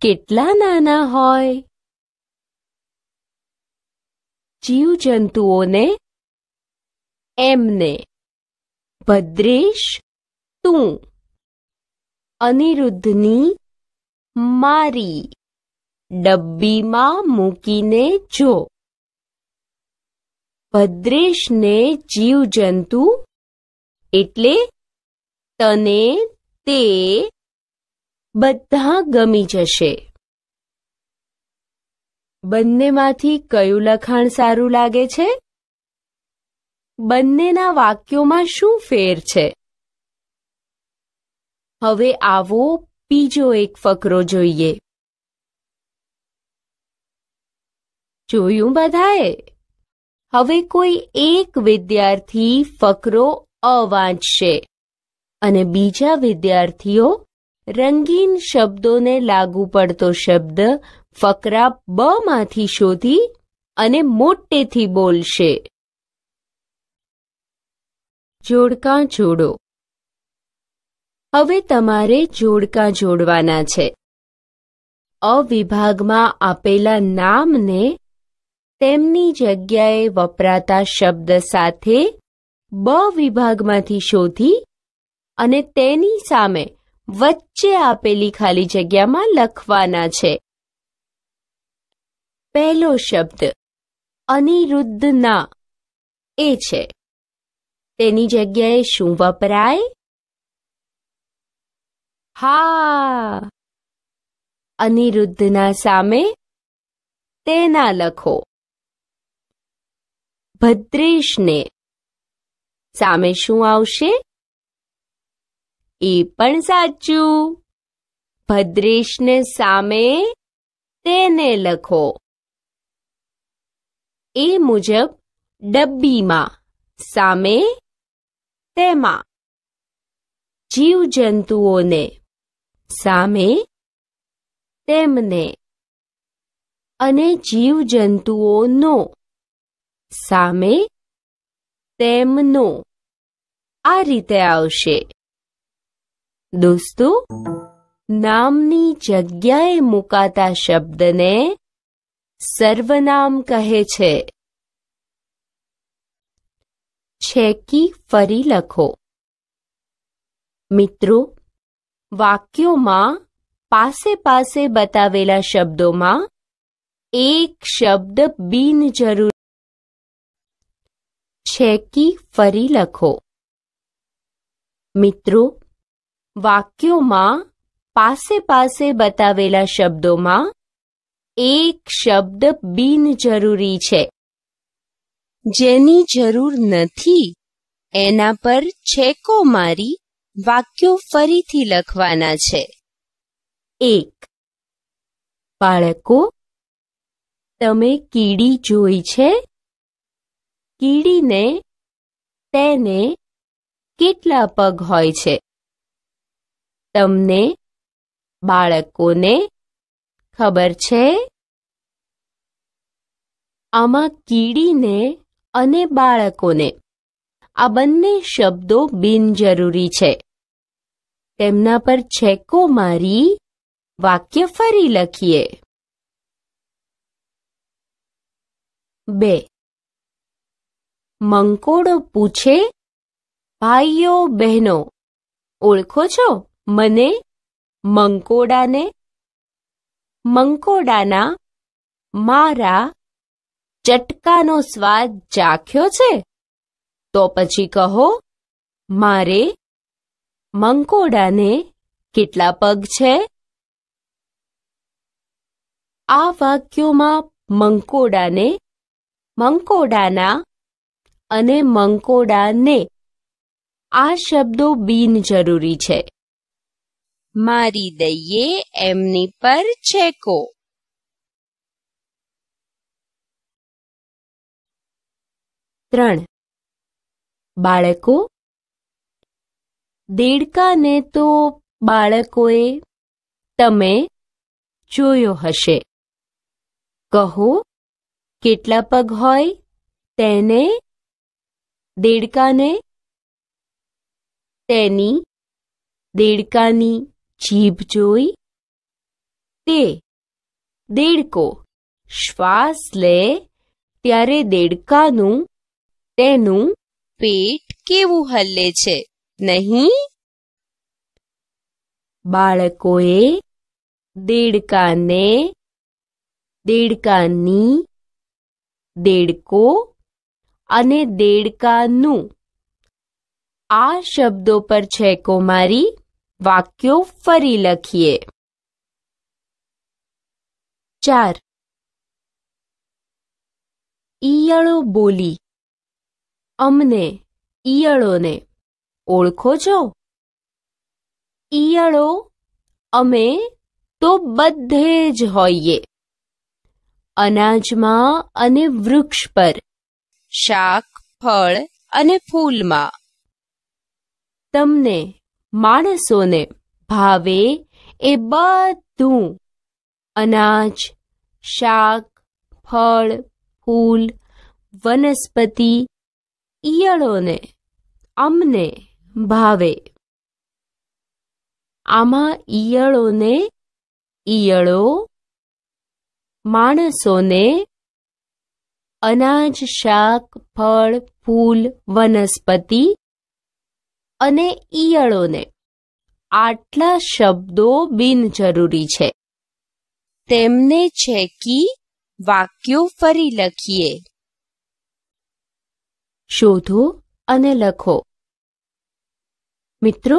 કેટલા નાના હોય જીવજંતુઓને એમને ભદ્રેશ તું અનિરુદ્ધની મારી ડબ્બીમાં મૂકીને જો ભદ્રેશને જીવજંતુ એટલે તને તે બધા ગમી જશે બંનેમાંથી કયું લખાણ સારું લાગે છે બંનેના વાક્યોમાં શું ફેર છે હવે આવો બીજો એક ફકરો જોઈએ જોયું બધાએ હવે કોઈ એક વિદ્યાર્થી ફકરો અવાંચશે અને બીજા વિદ્યાર્થીઓ રંગીન શબ્દોને લાગુ પડતો શબ્દ ફકરા બમાંથી શોધી અને મોટેથી બોલશે જોડકા જોડો હવે તમારે જોડકા જોડવાના છે અવિભાગમાં આપેલા નામને તેમની જગ્યાએ વપરાતા શબ્દ સાથે બ વિભાગમાંથી શોધી અને તેની સામે વચ્ચે આપેલી ખાલી જગ્યામાં લખવાના છે પહેલો શબ્દ અનિરુદ્ધ ના એ છે તેની જગ્યાએ શું વપરાય હા અનિરુદ્ધના સામે તેના લખો ભદ્રેશને સામે શું આવશે એ પણ સાચું ભદ્રેશને સામે તેને લખો એ મુજબ ડબ્બીમાં સામે તેમાં જીવજંતુઓને સામે તેમને અને જીવજંતુઓનો સામે તેમનો આ રીતે આવશે દોસ્તો નામની જગ્યાએ મુકાતા શબ્દને સર્વનામ કહે છે छेकी फरी लखो मित्रों वाक्यों में पासे पासे बतावेला शब्दों मा एक शब्द बिन जरूर छेकी फरी लखो मित्रों वाक्यों में पासे पासे बतावेला शब्दों मा एक शब्द बीन जरूरी है જેની જરૂર નથી એના પર છેકો મારી વાક્યો ફરીથી લખવાના છે એક બાળકો તમે કીડી જોઈ છે કીડીને તેને કેટલા પગ હોય છે તમને બાળકોને ખબર છે આમાં કીડીને અને બાળકોને આ બંને શબ્દો બિનજરૂરી છે તેમના પર છેકો મારી વાક્ય ફરી લખીએ બે મંકોડો પૂછે ભાઈઓ બહેનો ઓળખો છો મને મંકોડાને મંકોડાના મારા ચટકાનો સ્વાદ ચાખ્યો છે તો પછી કહો મારે મંકોડાને કેટલા પગ છે આ વાક્યોમાં મંકોડાને મંકોડાના અને મંકોડાને આ શબ્દો બિનજરૂરી છે મારી દઈએ એમની પર છેકો ત્રણ બાળકો દેડકાને તો બાળકોએ તમે જોયો હશે કહો કેટલા પગ હોય તેને દેડકાને તેની દેડકાની જીભ જોઈ તે દેડકો શ્વાસ લે ત્યારે દેડકાનું તેનું પેટ કેવું હલે છે નહીં બાળકોએ દેડકાને દેડકાની દેડકો અને દેડકાનું આ શબ્દો પર છેકો મારી વાક્યો ફરી લખીએ ચાર ઈયળો બોલી અમને ઈયળોને ઓળખો છો ઈયળો અમે તો બધે જ હોઈએ અનાજમાં અને વૃક્ષ પર શાક ફળ અને ફૂલમાં તમને માણસોને ભાવે એ બધું અનાજ શાક ફળ ફૂલ વનસ્પતિ ઈયળોને અમને ભાવે આમાં ઈયળોને ઈયળો માણસોને અનાજ શાક ફળ ફૂલ વનસ્પતિ અને ઈયળોને આટલા શબ્દો બિનજરૂરી છે તેમને છેકી વાક્યો ફરી લખીએ શોધો અને લખો મિત્રો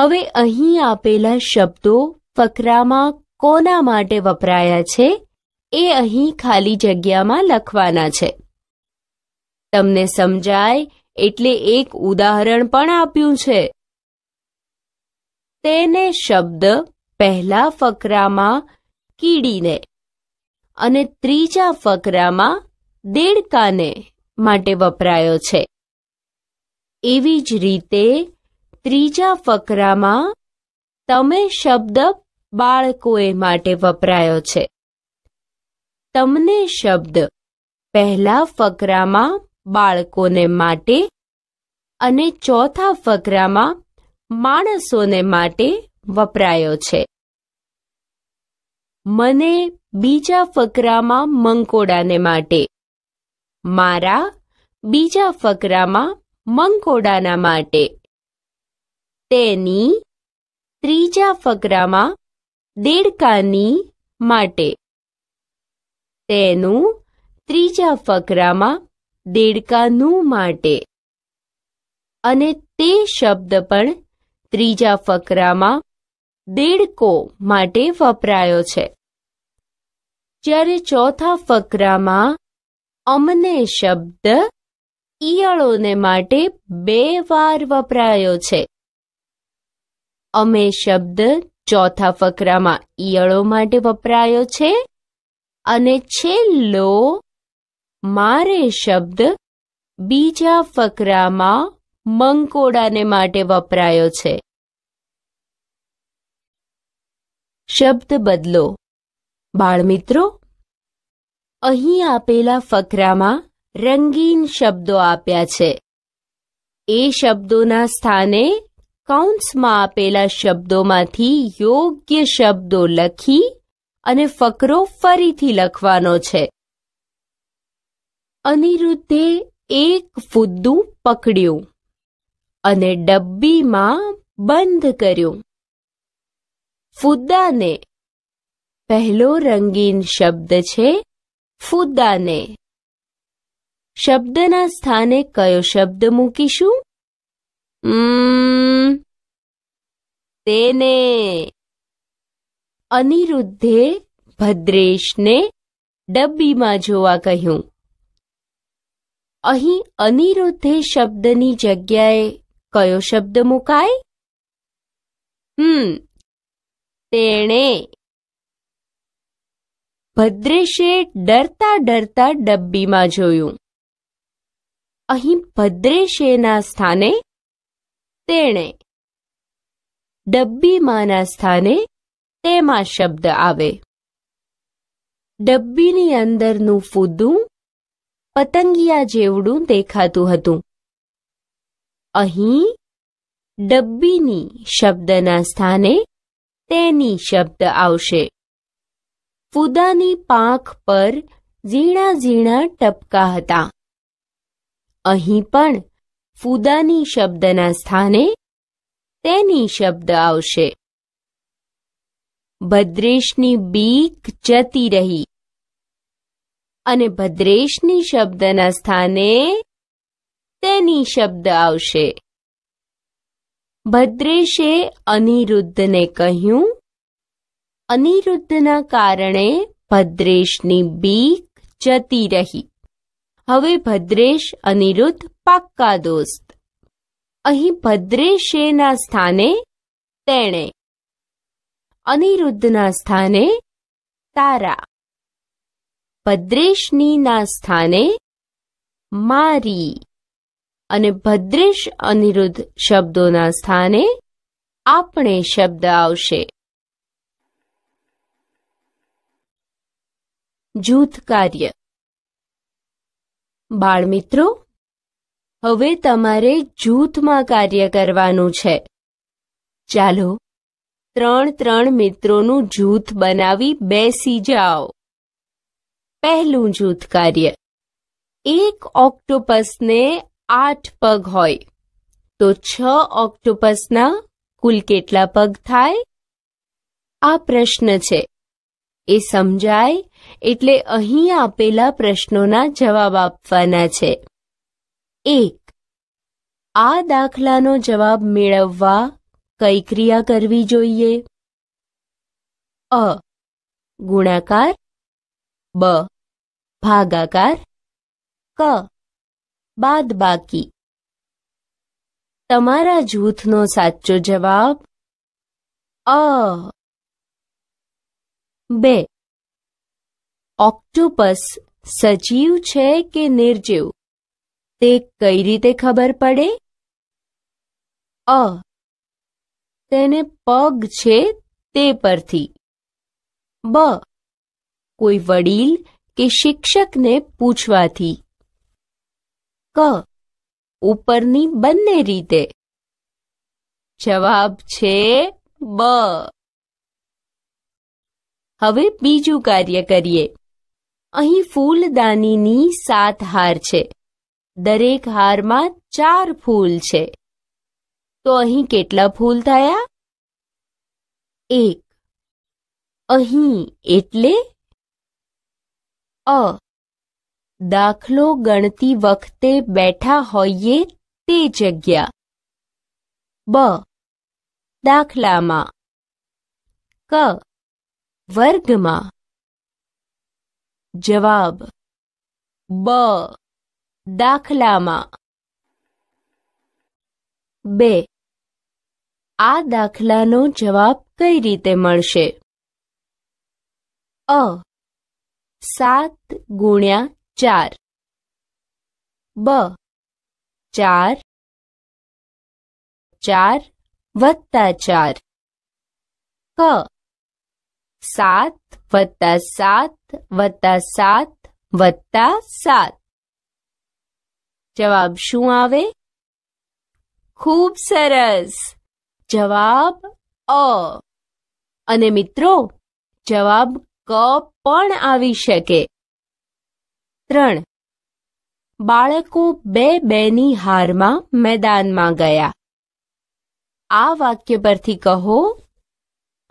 હવે અહીં આપેલા શબ્દો ફકરામાં કોના માટે વપરાયા છે એ અહીં ખાલી જગ્યામાં લખવાના છે તમને સમજાય એટલે એક ઉદાહરણ પણ આપ્યું છે તેને શબ્દ પહેલા ફકરામાં કીડીને અને ત્રીજા ફકરામાં દેડકાને માટે વપરાયો છે એવી જ રીતે ત્રીજા ફકરામાં તમે શબ્દ બાળકોએ માટે વપરાયો છે તમને શબ્દ પહેલા ફકરામાં બાળકોને માટે અને ચોથા ફકરામાં માણસોને માટે વપરાયો છે મને બીજા ફકરામાં મંકોડાને માટે મારા બીજા ફકરામાં મંકોડાના માટે તેની ત્રીજા ફકરામાં દેડકાની માટે તેનું ત્રીજા ફકરામાં દેડકાનું માટે અને તે શબ્દ પણ ત્રીજા ફકરામાં દેડકો માટે વપરાયો છે જ્યારે ચોથા ફકરામાં અમને શબ્દ ઈયળોને માટે બે વાર વપરાયો છે અમે શબ્દ ચોથા ફકરામાં ઈયળો માટે વપરાયો છે અને છેલ્લો મારે શબ્દ બીજા ફકરામાં મંકોડાને માટે વપરાયો છે શબ્દ બદલો બાળમિત્રો અહીં આપેલા ફકરામાં રંગીન શબ્દો આપ્યા છે એ શબ્દોના સ્થાને કૌંસમાં આપેલા શબ્દોમાંથી યોગ્ય શબ્દો લખી અને ફકરો ફરીથી લખવાનો છે અનિરુદ્ધે એક ફુદ્દું પકડ્યું અને ડબ્બીમાં બંધ કર્યું ફુદ્દાને પહેલો રંગીન શબ્દ છે ફુદ્દાને શબ્દના સ્થાને કયો શબ્દ મૂકીશું તેને અનિરુદ્ધે ભદ્રેશને ડબ્બીમાં જોવા કહ્યું અહીં અનિરુદ્ધે શબ્દની જગ્યાએ કયો શબ્દ મુકાય હમ તેણે ભદ્રેશે ડરતા ડરતા ડબ્બીમાં જોયું અહીં ભદ્રેશેના સ્થાને તેણે ડબ્બીમાંના સ્થાને તેમાં શબ્દ આવે ડબ્બીની અંદરનું ફૂદું પતંગિયા જેવડું દેખાતું હતું અહીં ડબ્બીની શબ્દના સ્થાને તેની શબ્દ આવશે ફૂદાની પાંખ પર ઝીણા ઝીણા ટપકા હતા અહીં પણ ફુદાની શબ્દના સ્થાને તેની શબ્દ આવશે ભદ્રેશની બીક જતી રહી અને ભદ્રેશની શબ્દના સ્થાને તેની શબ્દ આવશે ભદ્રેશે અનિરુદ્ધને કહ્યું અનિરુદ્ધના કારણે ભદ્રેશની બીક જતી રહી હવે ભદ્રેશ અનિરુદ્ધ પાક્કા દોસ્ત અહીં ભદ્રેશેના સ્થાને તેણે અનિરુદ્ધના સ્થાને તારા ભદ્રેશનીના સ્થાને મારી અને ભદ્રેશ અનિરુદ્ધ શબ્દોના સ્થાને આપણે શબ્દ આવશે જૂથ કાર્ય બાળમિત્રો હવે તમારે જૂથમાં કાર્ય કરવાનું છે ચાલો ત્રણ ત્રણ મિત્રોનું જૂથ બનાવી બેસી જાઓ પહેલું જૂથ કાર્ય એક ઓક્ટોપસને આઠ પગ હોય તો છ ઓક્ટોપસના કુલ કેટલા પગ થાય આ પ્રશ્ન છે એ સમજાય એટલે અહીં આપેલા પ્રશ્નોના જવાબ આપવાના છે એક આ દાખલાનો જવાબ મેળવવા કઈ ક્રિયા કરવી જોઈએ અ ગુણાકાર બ ભાગાકાર ક બાદ બાકી તમારા જૂથનો સાચો જવાબ અ બે ઓક્ટોપસ સજીવ છે કે નિર્જીવ તે કઈ રીતે ખબર પડે અ તેને પગ છે તે પરથી બ કોઈ વડીલ કે શિક્ષકને પૂછવાથી ક ઉપરની બંને રીતે જવાબ છે બ હવે બીજું કાર્ય કરીએ अહીં ફૂલદાનીની 7 હાર છે દરેક હારમાં 4 ફૂલ છે તો અહીં કેટલા ફૂલ થાય 1 અહીં એટલે અાાખલો ગણતી વખતે બેઠા હોઈએ તે જગ્યા બાાાાાાાાાાાાાાાાાાાાાાાાાાાાાાાાાાાાાાાાાાાાાાાાાાાાાાાાાાાાાાાાાાાાાાાાાાાાાાાાાાાાાાાાાાાાાાાાાાાાાાાાાાાાાાાાાાાાાાાાાાાાાાાાાાાાાાાાાાાાાાાાાાાાાાાાાાાાાાાાાાાાાાાાાાાાાાાાાાાાાાાાાાાાાાાાાાાાાાાાાાાાાાાા જવાબ બ દાખલામાં બે આ દાખલાનો જવાબ કઈ રીતે મળશે અ સાત ગુણ્યા ચાર બ ચાર ચાર વત્તા ચાર ક સાત વત્તા સાત વત્તા સાત વત્તા સાત જવાબ શું આવે ખૂબ સરસ જવાબ અ અને મિત્રો જવાબ ક પણ આવી શકે ત્રણ બાળકો બે બેની હારમાં મેદાનમાં ગયા આ વાક્ય પરથી કહો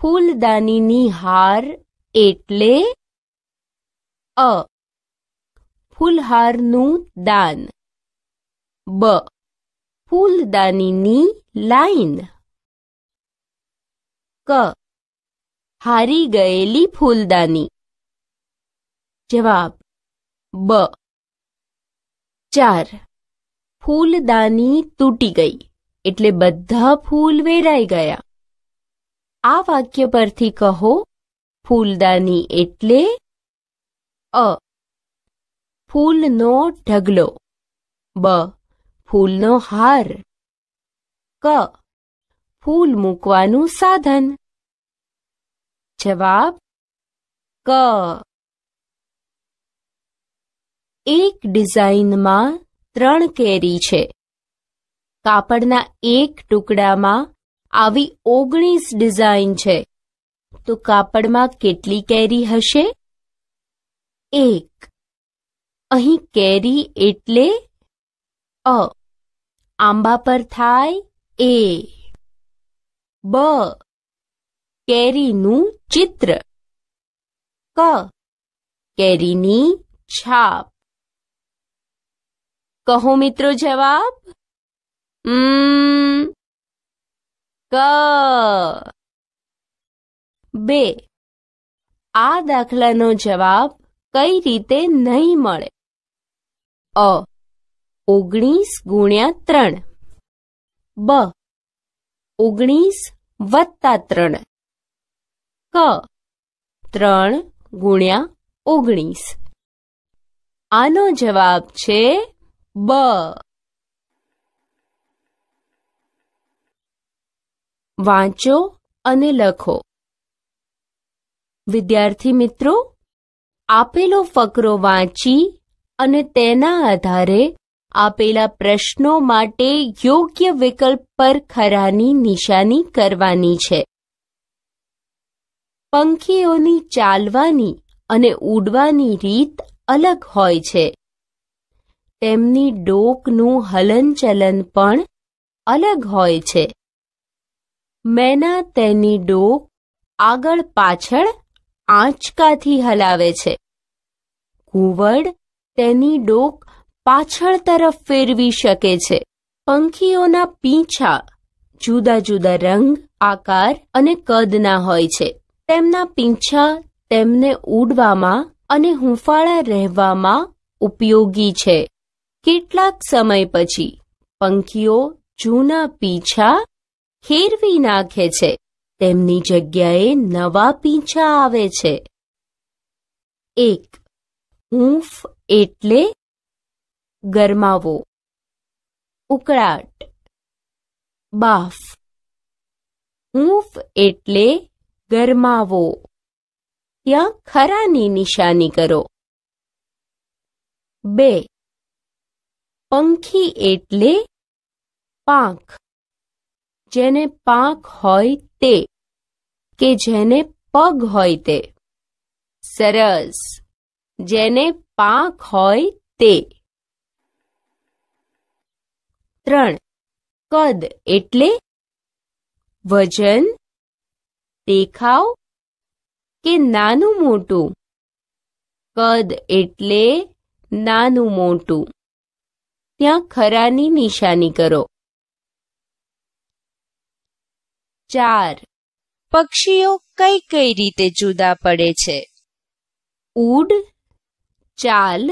फूलदानी निहार એટલે अ फूल हार નુંદાન બ फूलदानी ની લાઇન ક હરી ગઈલી ફૂલદાની જવાબ બ 4 ફૂલદાની તૂટી ગઈ એટલે બધા ફૂલ વેરાઈ ગયા આ વાક્ય પરથી કહો ફૂલદાની એટલે અ ફૂલનો ઢગલો બ ફૂલનો હાર ક ફૂલ મૂકવાનું સાધન જવાબ ક એક ડિઝાઇનમાં ત્રણ કેરી છે કાપડના એક ટુકડામાં આવી ઓગણીસ ડિઝાઇન છે તો કાપડમાં કેટલી કેરી હશે એક અહીં કેરી એટલે અ આંબા પર થાય એ બ કેરીનું ચિત્ર ક કેરીની છાપ કહો મિત્રો જવાબ ક બે આ દાખલાનો જવાબ કઈ રીતે નહીં મળે અ ઓગણીસ ગુણ્યા ત્રણ બ ઓગણીસ વત્તા ત્રણ ક ત્રણ ગુણ્યા ઓગણીસ આનો જવાબ છે બ વાંચો અને લખો વિદ્યાર્થી મિત્રો આપેલો ફકરો વાંચી અને તેના આધારે આપેલા પ્રશ્નો માટે યોગ્ય વિકલ્પ પર ખરાની નિશાની કરવાની છે પંખીઓની ચાલવાની અને ઉડવાની રીત અલગ હોય છે તેમની ડોકનું હલનચલન પણ અલગ હોય છે મેના તેની ડોક આગળ પાછળ આંચકાથી હલાવે છે ઘુવડ તેની ડોક પાછળ તરફ ફેરવી શકે છે પંખીઓના પીંછા જુદા જુદા રંગ આકાર અને કદના હોય છે તેમના પીંછા તેમને ઉડવામાં અને હુંફાળા રહેવામાં ઉપયોગી છે કેટલાક સમય પછી પંખીઓ જૂના પીંછા ખેરવી નાખે છે તેમની જગ્યાએ નવા પીંછા આવે છે એક હૂંફ એટલે ગરમાવો ઉકળાટ બાફ હૂંફ એટલે ગરમાવો ત્યાં ખરાની નિશાની કરો બે પંખી એટલે પાંખ જેને પાંખ હોય તે કે જેને પગ હોય તે સરસ જેને પાંખ હોય તે ત્રણ કદ એટલે વજન દેખાવ કે નાનું મોટું કદ એટલે નાનું મોટું ત્યાં ખરાની નિશાની કરો ચાર પક્ષીઓ કઈ કઈ રીતે જુદા પડે છે ઉડ ચાલ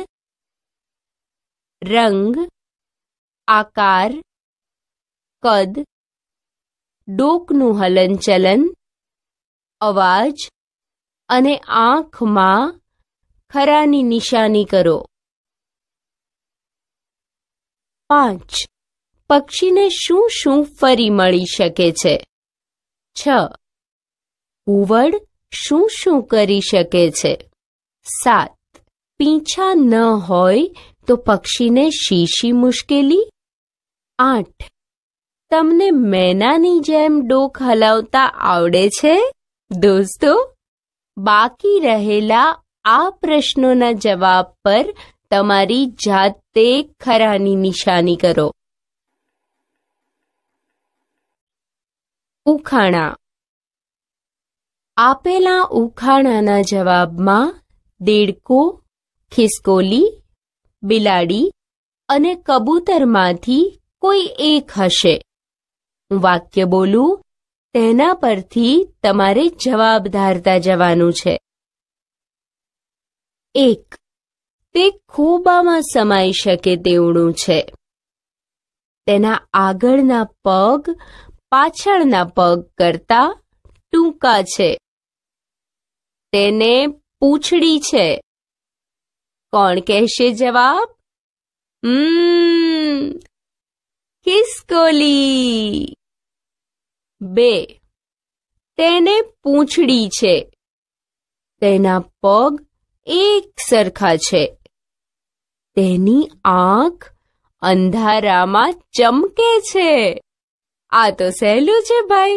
રંગ આકાર કદ ડોકનું હલનચલન અવાજ અને આંખમાં ખરાની નિશાની કરો પાંચ પક્ષીને શું શું ફરી મળી શકે છે છ ઉવડ શું શું કરી શકે છે સાત પીંછા ન હોય તો પક્ષીને શીશી મુશ્કેલી આઠ તમને મેનાની જેમ ડોક હલાવતા આવડે છે દોસ્તો બાકી રહેલા આ પ્રશ્નોના જવાબ પર તમારી જાતે ખરાની નિશાની કરો ઉખાણા આપેલા ઉખાણાના જવાબમાં દેડકો ખિસકોલી બિલાડી અને કબૂતરમાંથી કોઈ એક હશે હું વાક્ય બોલું તેના પરથી તમારે જવાબ ધારતા જવાનું છે એક તે ખોબામાં સમાઈ શકે તેવડું છે તેના આગળના પગ પાછળના પગ કરતા ટૂંકા છે તેને પૂંછડી છે કોણ કહેશે જવાબ કિસકોલી બે તેને પૂંછડી છે તેના પગ એક સરખા છે તેની આંખ અંધારામાં ચમકે છે આ તો સહેલું છે ભાઈ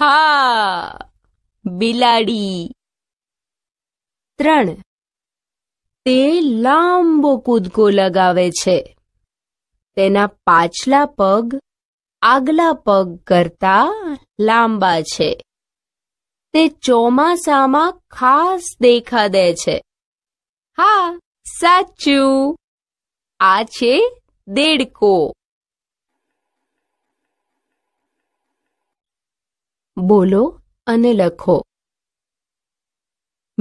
હા બિલાડી ત્રણ તે લાંબો કૂદકો લગાવે છે તેના પાછલા પગ આગલા પગ કરતા લાંબા છે તે ચોમાસામાં ખાસ દેખા દે છે હા સાચું આ છે દેડકો બોલો અને લખો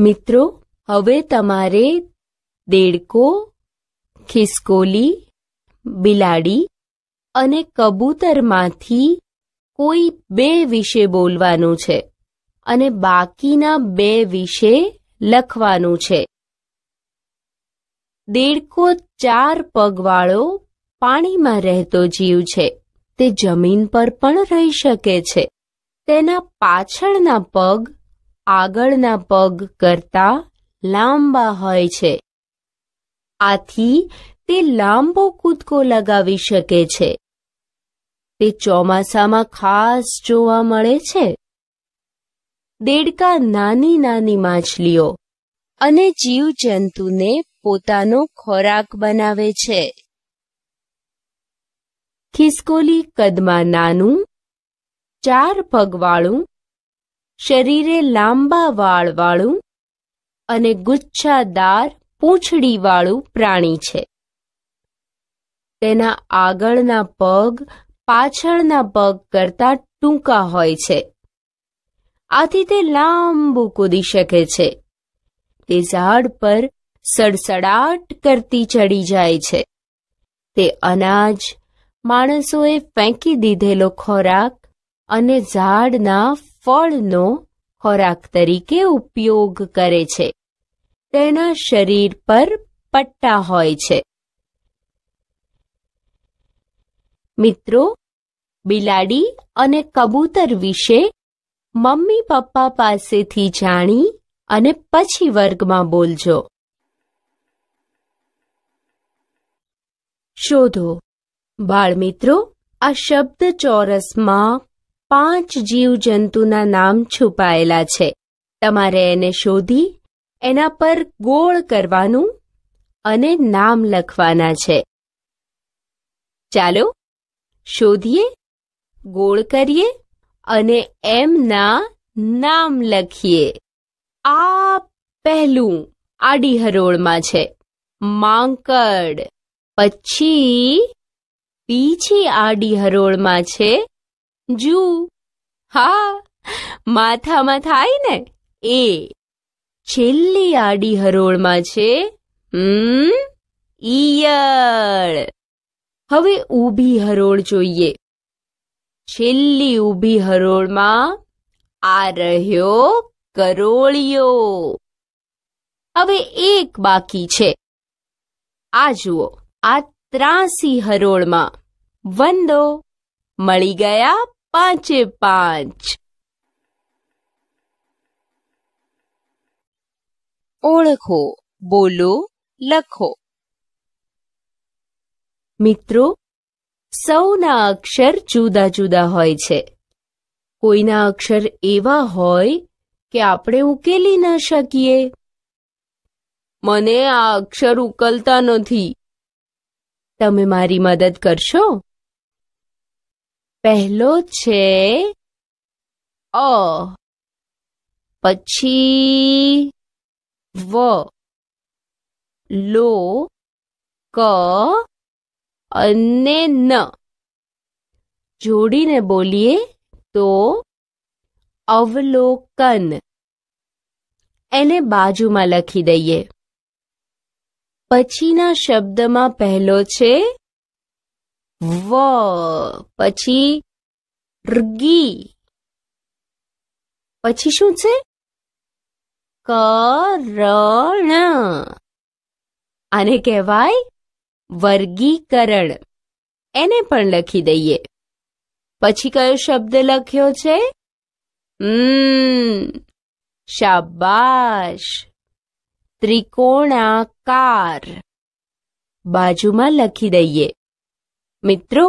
મિત્રો હવે તમારે દેડકો ખિસકોલી બિલાડી અને કબૂતરમાંથી કોઈ બે વિશે બોલવાનું છે અને બાકીના બે વિશે લખવાનું છે દેડકો ચાર પગવાળો પાણીમાં રહેતો જીવ છે તે જમીન પર પણ રહી શકે છે તેના પાછળના પગ આગળના પગ કરતા લાંબા હોય છે આથી તે લાંબો કૂદકો લગાવી શકે છે તે ચોમાસામાં ખાસ જોવા મળે છે દેડકા નાની નાની માછલીઓ અને જીવજંતુને પોતાનો ખોરાક બનાવે છે ખિસકોલી કદમાં નાનું ચાર પગવાળું શરીરે લાંબા વાળવાળું અને ગુચ્છાદાર પૂંછડીવાળું પ્રાણી છે તેના આગળના પગ પાછળના પગ કરતા ટૂંકા હોય છે આથી તે લાંબુ કૂદી શકે છે તે ઝાડ પર સડસડાટ કરતી ચડી જાય છે તે અનાજ માણસોએ ફેંકી દીધેલો ખોરાક અને ઝાડના ફળનો ખોરાક તરીકે ઉપયોગ કરે છે તેના શરીર પર પટ્ટા હોય છે મિત્રો બિલાડી અને કબૂતર વિશે મમ્મી પપ્પા પાસેથી જાણી અને પછી વર્ગમાં બોલજો શોધો બાળમિત્રો આ શબ્દ ચોરસમાં પાંચ જીવજંતુના નામ છુપાયેલા છે તમારે એને શોધી એના પર ગોળ કરવાનું અને નામ લખવાના છે ચાલો શોધીએ ગોળ કરીએ અને એમના નામ લખીએ આ પહેલું આડી હરોળમાં છે માંકડ પછી બીજી આડી હરોળમાં છે જુ હા માથામાં થાય ને એ છેલ્લી આડી હરોળમાં છે ઈયળ હવે ઊભી હરોળ જોઈએ છેલ્લી ઊભી હરોળમાં આ રહ્યો કરોળિયો હવે એક બાકી છે આ જુઓ આ ત્રાસી હરોળમાં વંદો મળી ગયા પાંચે પાંચ ઓળખો બોલો લખો મિત્રો સૌના અક્ષર જુદા જુદા હોય છે કોઈના અક્ષર એવા હોય કે આપણે ઉકેલી ન શકીએ મને આ અક્ષર ઉકલતા નથી તમે મારી મદદ કરશો પહેલો છે અ પછી વ લો ક અને ન જોડીને બોલીએ તો અવલોકન એને બાજુમાં લખી દઈએ પછીના શબ્દમાં પહેલો છે વ પછી રગી પછી શું છે કરણ આને કહેવાય વર્ગીકરણ એને પણ લખી દઈએ પછી કયો શબ્દ લખ્યો છે શાબાશ ત્રિકોણાકાર બાજુમાં લખી દઈએ મિત્રો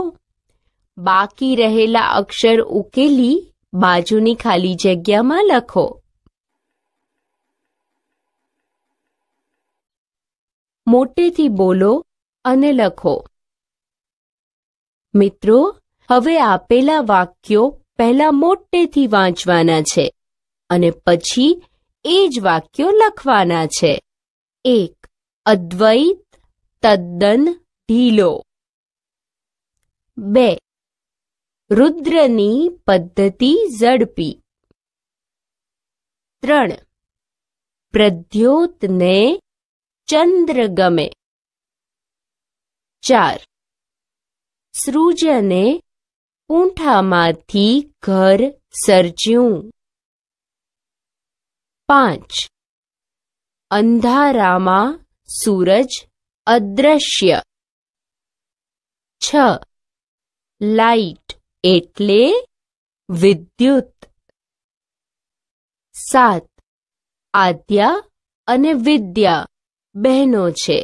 બાકી રહેલા અક્ષર ઉકેલી બાજુની ખાલી જગ્યામાં લખો મોટેથી બોલો અને લખો મિત્રો હવે આપેલા વાક્યો પહેલા મોટેથી વાંચવાના છે અને પછી એ જ વાક્યો લખવાના છે એક અદ્વૈત તદ્દન ઢીલો बे रुद्रनी पद्धति जड़पी त्रण प्रद्योत ने चंद्र गमे चार सृजने पूठा घर सर्ज्यू पांच अंधारा सूरज अदृश्य छ લાઈટ એટલે વિદ્યુત સાત આદ્યા અને વિદ્યા બહેનો છે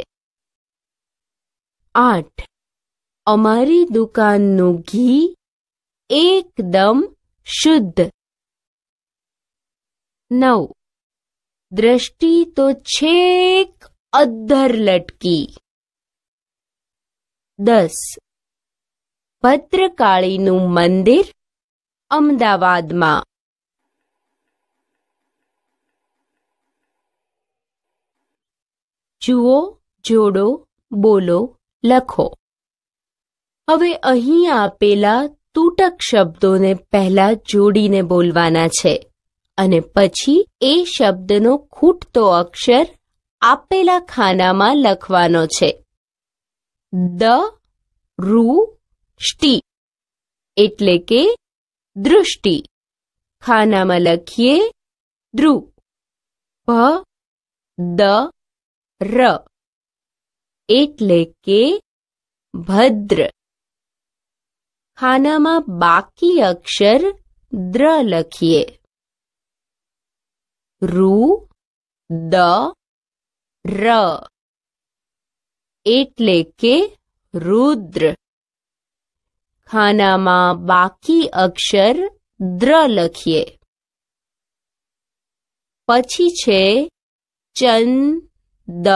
આઠ અમારી દુકાનનું ઘી એકદમ શુદ્ધ નવ દ્રષ્ટિ તો છેક અધર લટકી દસ ભદ્રકાળીનું મંદિર અમદાવાદમાં જુઓ જોડો બોલો લખો હવે અહીં આપેલા તૂટક શબ્દોને પહેલા જોડીને બોલવાના છે અને પછી એ શબ્દનો ખૂટતો અક્ષર આપેલા ખાનામાં લખવાનો છે દ રૂ दृष्टि એટલે કે દ્રષ્ટિ ખાનામાં લખીએ ધૃ પ દ ર એટલે કે ભદ્ર ખાનામાં બાકી અક્ષર દ્ર લખીએ રૂ દ ર એટલે કે રુદ્ર खाना मा बाकी अक्षर द्र लखिए पची छे चन द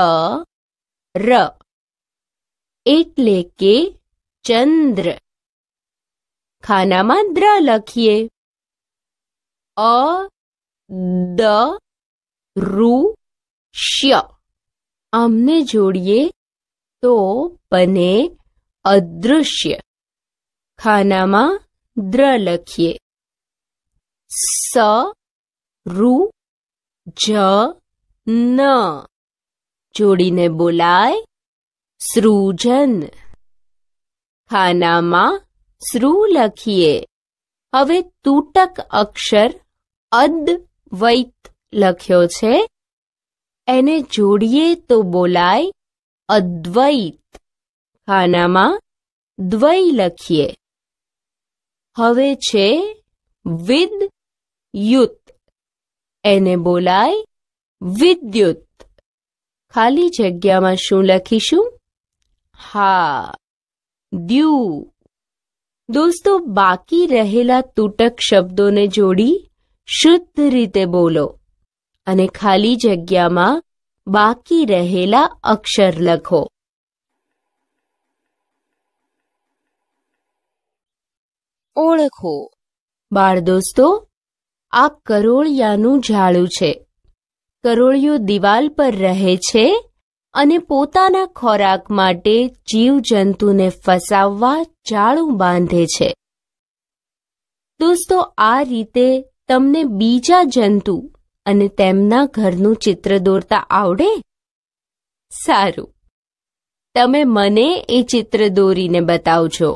र एटले के चंद्र खाना मा द्र लखिए अ द रु श्य अमने जोड़िए तो बने अदृश्य ખાનામાં દ્ર લખીએ સ રુ જ ન જોડીને બોલાય સૃજન ખાનામાં સૃ લખીએ હવે તૂટક અક્ષર અદ્વૈત લખ્યો છે એને જોડીએ તો બોલાય અદ્વૈત ખાનામાં દ્વૈ લખીએ હવે છે વિદ એને બોલાય વિદ્યુત ખાલી જગ્યામાં શું લખીશું હા દ્યુ દોસ્તો બાકી રહેલા તૂટક શબ્દોને જોડી શુદ્ધ રીતે બોલો અને ખાલી જગ્યામાં બાકી રહેલા અક્ષર લખો ઓળખો બાળ દોસ્તો આ કરોળિયાનું ઝાડું છે કરોળિયો દિવાલ પર રહે છે અને પોતાના ખોરાક માટે જીવજંતુને ફસાવવા જાળું બાંધે છે દોસ્તો આ રીતે તમને બીજા જંતુ અને તેમના ઘરનું ચિત્ર દોરતા આવડે સારું તમે મને એ ચિત્ર દોરીને બતાવજો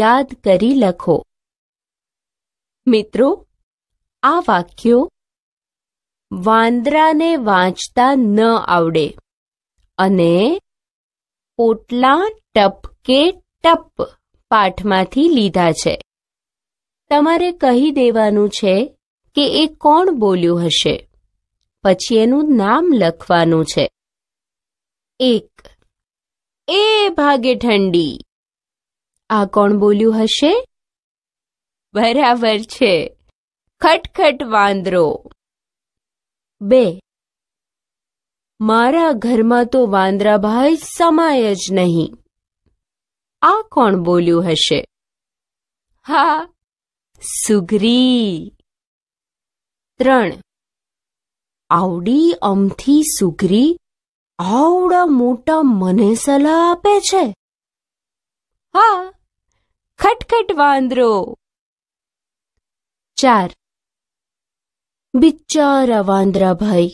યાદ કરી લખો મિત્રો આ વાક્યો વાંદરાને વાંચતા ન આવડે અને પોટલા ટપકે ટપ પાઠમાંથી લીધા છે તમારે કહી દેવાનું છે કે એ કોણ બોલ્યું હશે પછી એનું નામ લખવાનું છે એક એ ભાગે ઠંડી આ કોણ બોલ્યું હશે બરાબર છે ખટખટ વાંદરો બે મારા ઘરમાં તો વાંદરાભાઈ સમાય જ નહીં આ કોણ બોલ્યું હશે હા સુઘરી ત્રણ આવડી અમથી સુઘરી આવડા મોટા મને સલાહ આપે છે હા ખટખટ વાંદરો ચાર બિચારા વાંદરા ભાઈ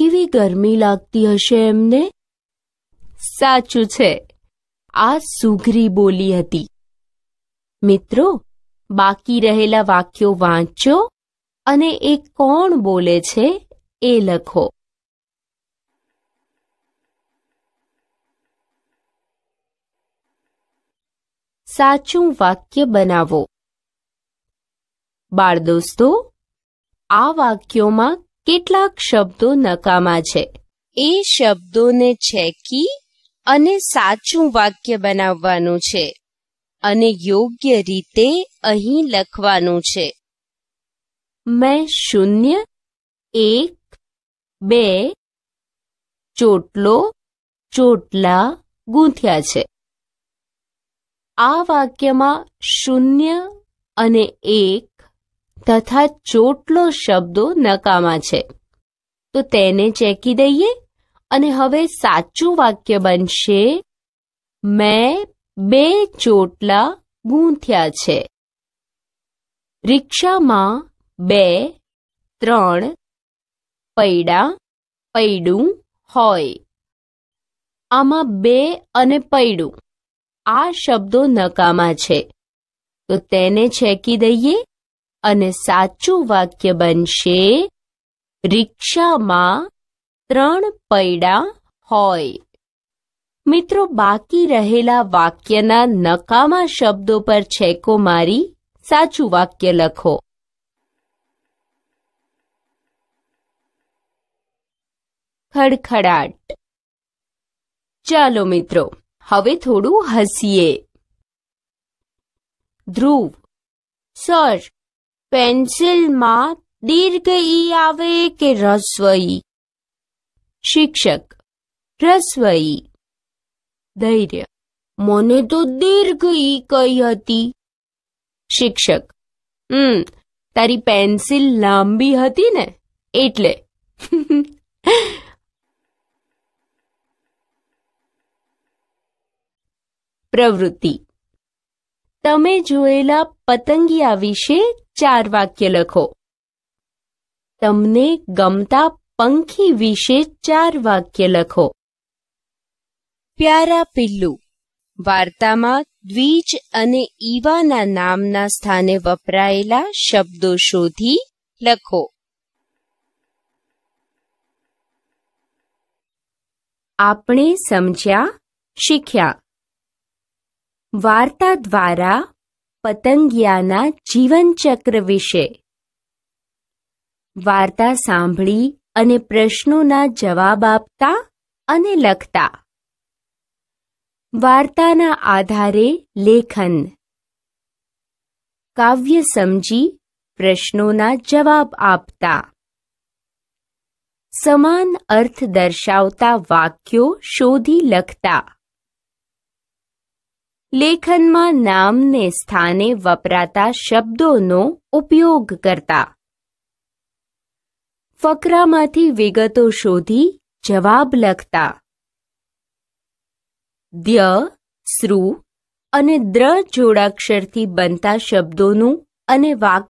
કેવી ગરમી લાગતી હશે એમને સાચું છે આ સુઘરી બોલી હતી મિત્રો બાકી રહેલા વાક્યો વાંચો અને એ કોણ બોલે છે એ લખો સાચું વાક્ય બનાવો બાળ દોસ્તો આ વાક્યોમાં કેટલાક શબ્દો નકામા છે એ શબ્દોને છેકી અને સાચું વાક્ય બનાવવાનું છે અને યોગ્ય રીતે અહીં લખવાનું છે મેં શૂન્ય એક બે ચોટલો ચોટલા ગૂંથ્યા છે આ વાક્યમાં શૂન્ય અને એક તથા ચોટલો શબ્દો નકામા છે તો તેને ચેકી દઈએ અને હવે સાચું વાક્ય બનશે મેં બે ચોટલા ગૂંથ્યા છે રિક્ષામાં બે ત્રણ પૈડા પૈડું હોય આમાં બે અને પૈડું આ શબ્દો નકામા છે તો તેને છેકી દઈએ અને સાચું વાક્ય બનશે રિક્ષામાં ત્રણ પૈડા હોય મિત્રો બાકી રહેલા વાક્યના નકામા શબ્દો પર છેકો મારી સાચું વાક્ય લખો ખડખડાટ ચાલો મિત્રો हवे थोड़ू हसीए ध्रुव सर पेन्सिल दीर्घ ई आवे के रस्वई शिक्षक रस्वई धैर्य मने तो दीर्घ ई कही हती शिक्षक हम्म तारी पेन्सिल लांबी हती ने एटले પ્રવૃત્તિ તમે જોયેલા પતંગિયા વિશે ચાર વાક્ય લખો તમને ગમતા પંખી વિશે ચાર વાક્ય લખો પ્યારા પિલ્લુ વાર્તામાં દ્વિજ અને ઈવાના નામના સ્થાને વપરાયેલા શબ્દો શોધી લખો આપણે સમજ્યા શીખ્યા વાર્તા દ્વારા પતંગિયાના જીવનચક્ર વિશે વાર્તા સાંભળી અને પ્રશ્નોના જવાબ આપતા અને લખતા વાર્તાના આધારે લેખન કાવ્ય સમજી પ્રશ્નોના જવાબ આપતા સમાન અર્થ દર્શાવતા વાક્યો શોધી લખતા લેખનમાં નામને સ્થાને વપરાતા શબ્દોનો ઉપયોગ કરતા ફકરામાંથી વિગતો શોધી જવાબ લખતા દ્ય શ્રુ અને દ્ર જોડાક્ષરથી બનતા શબ્દોનું અને વાક્ય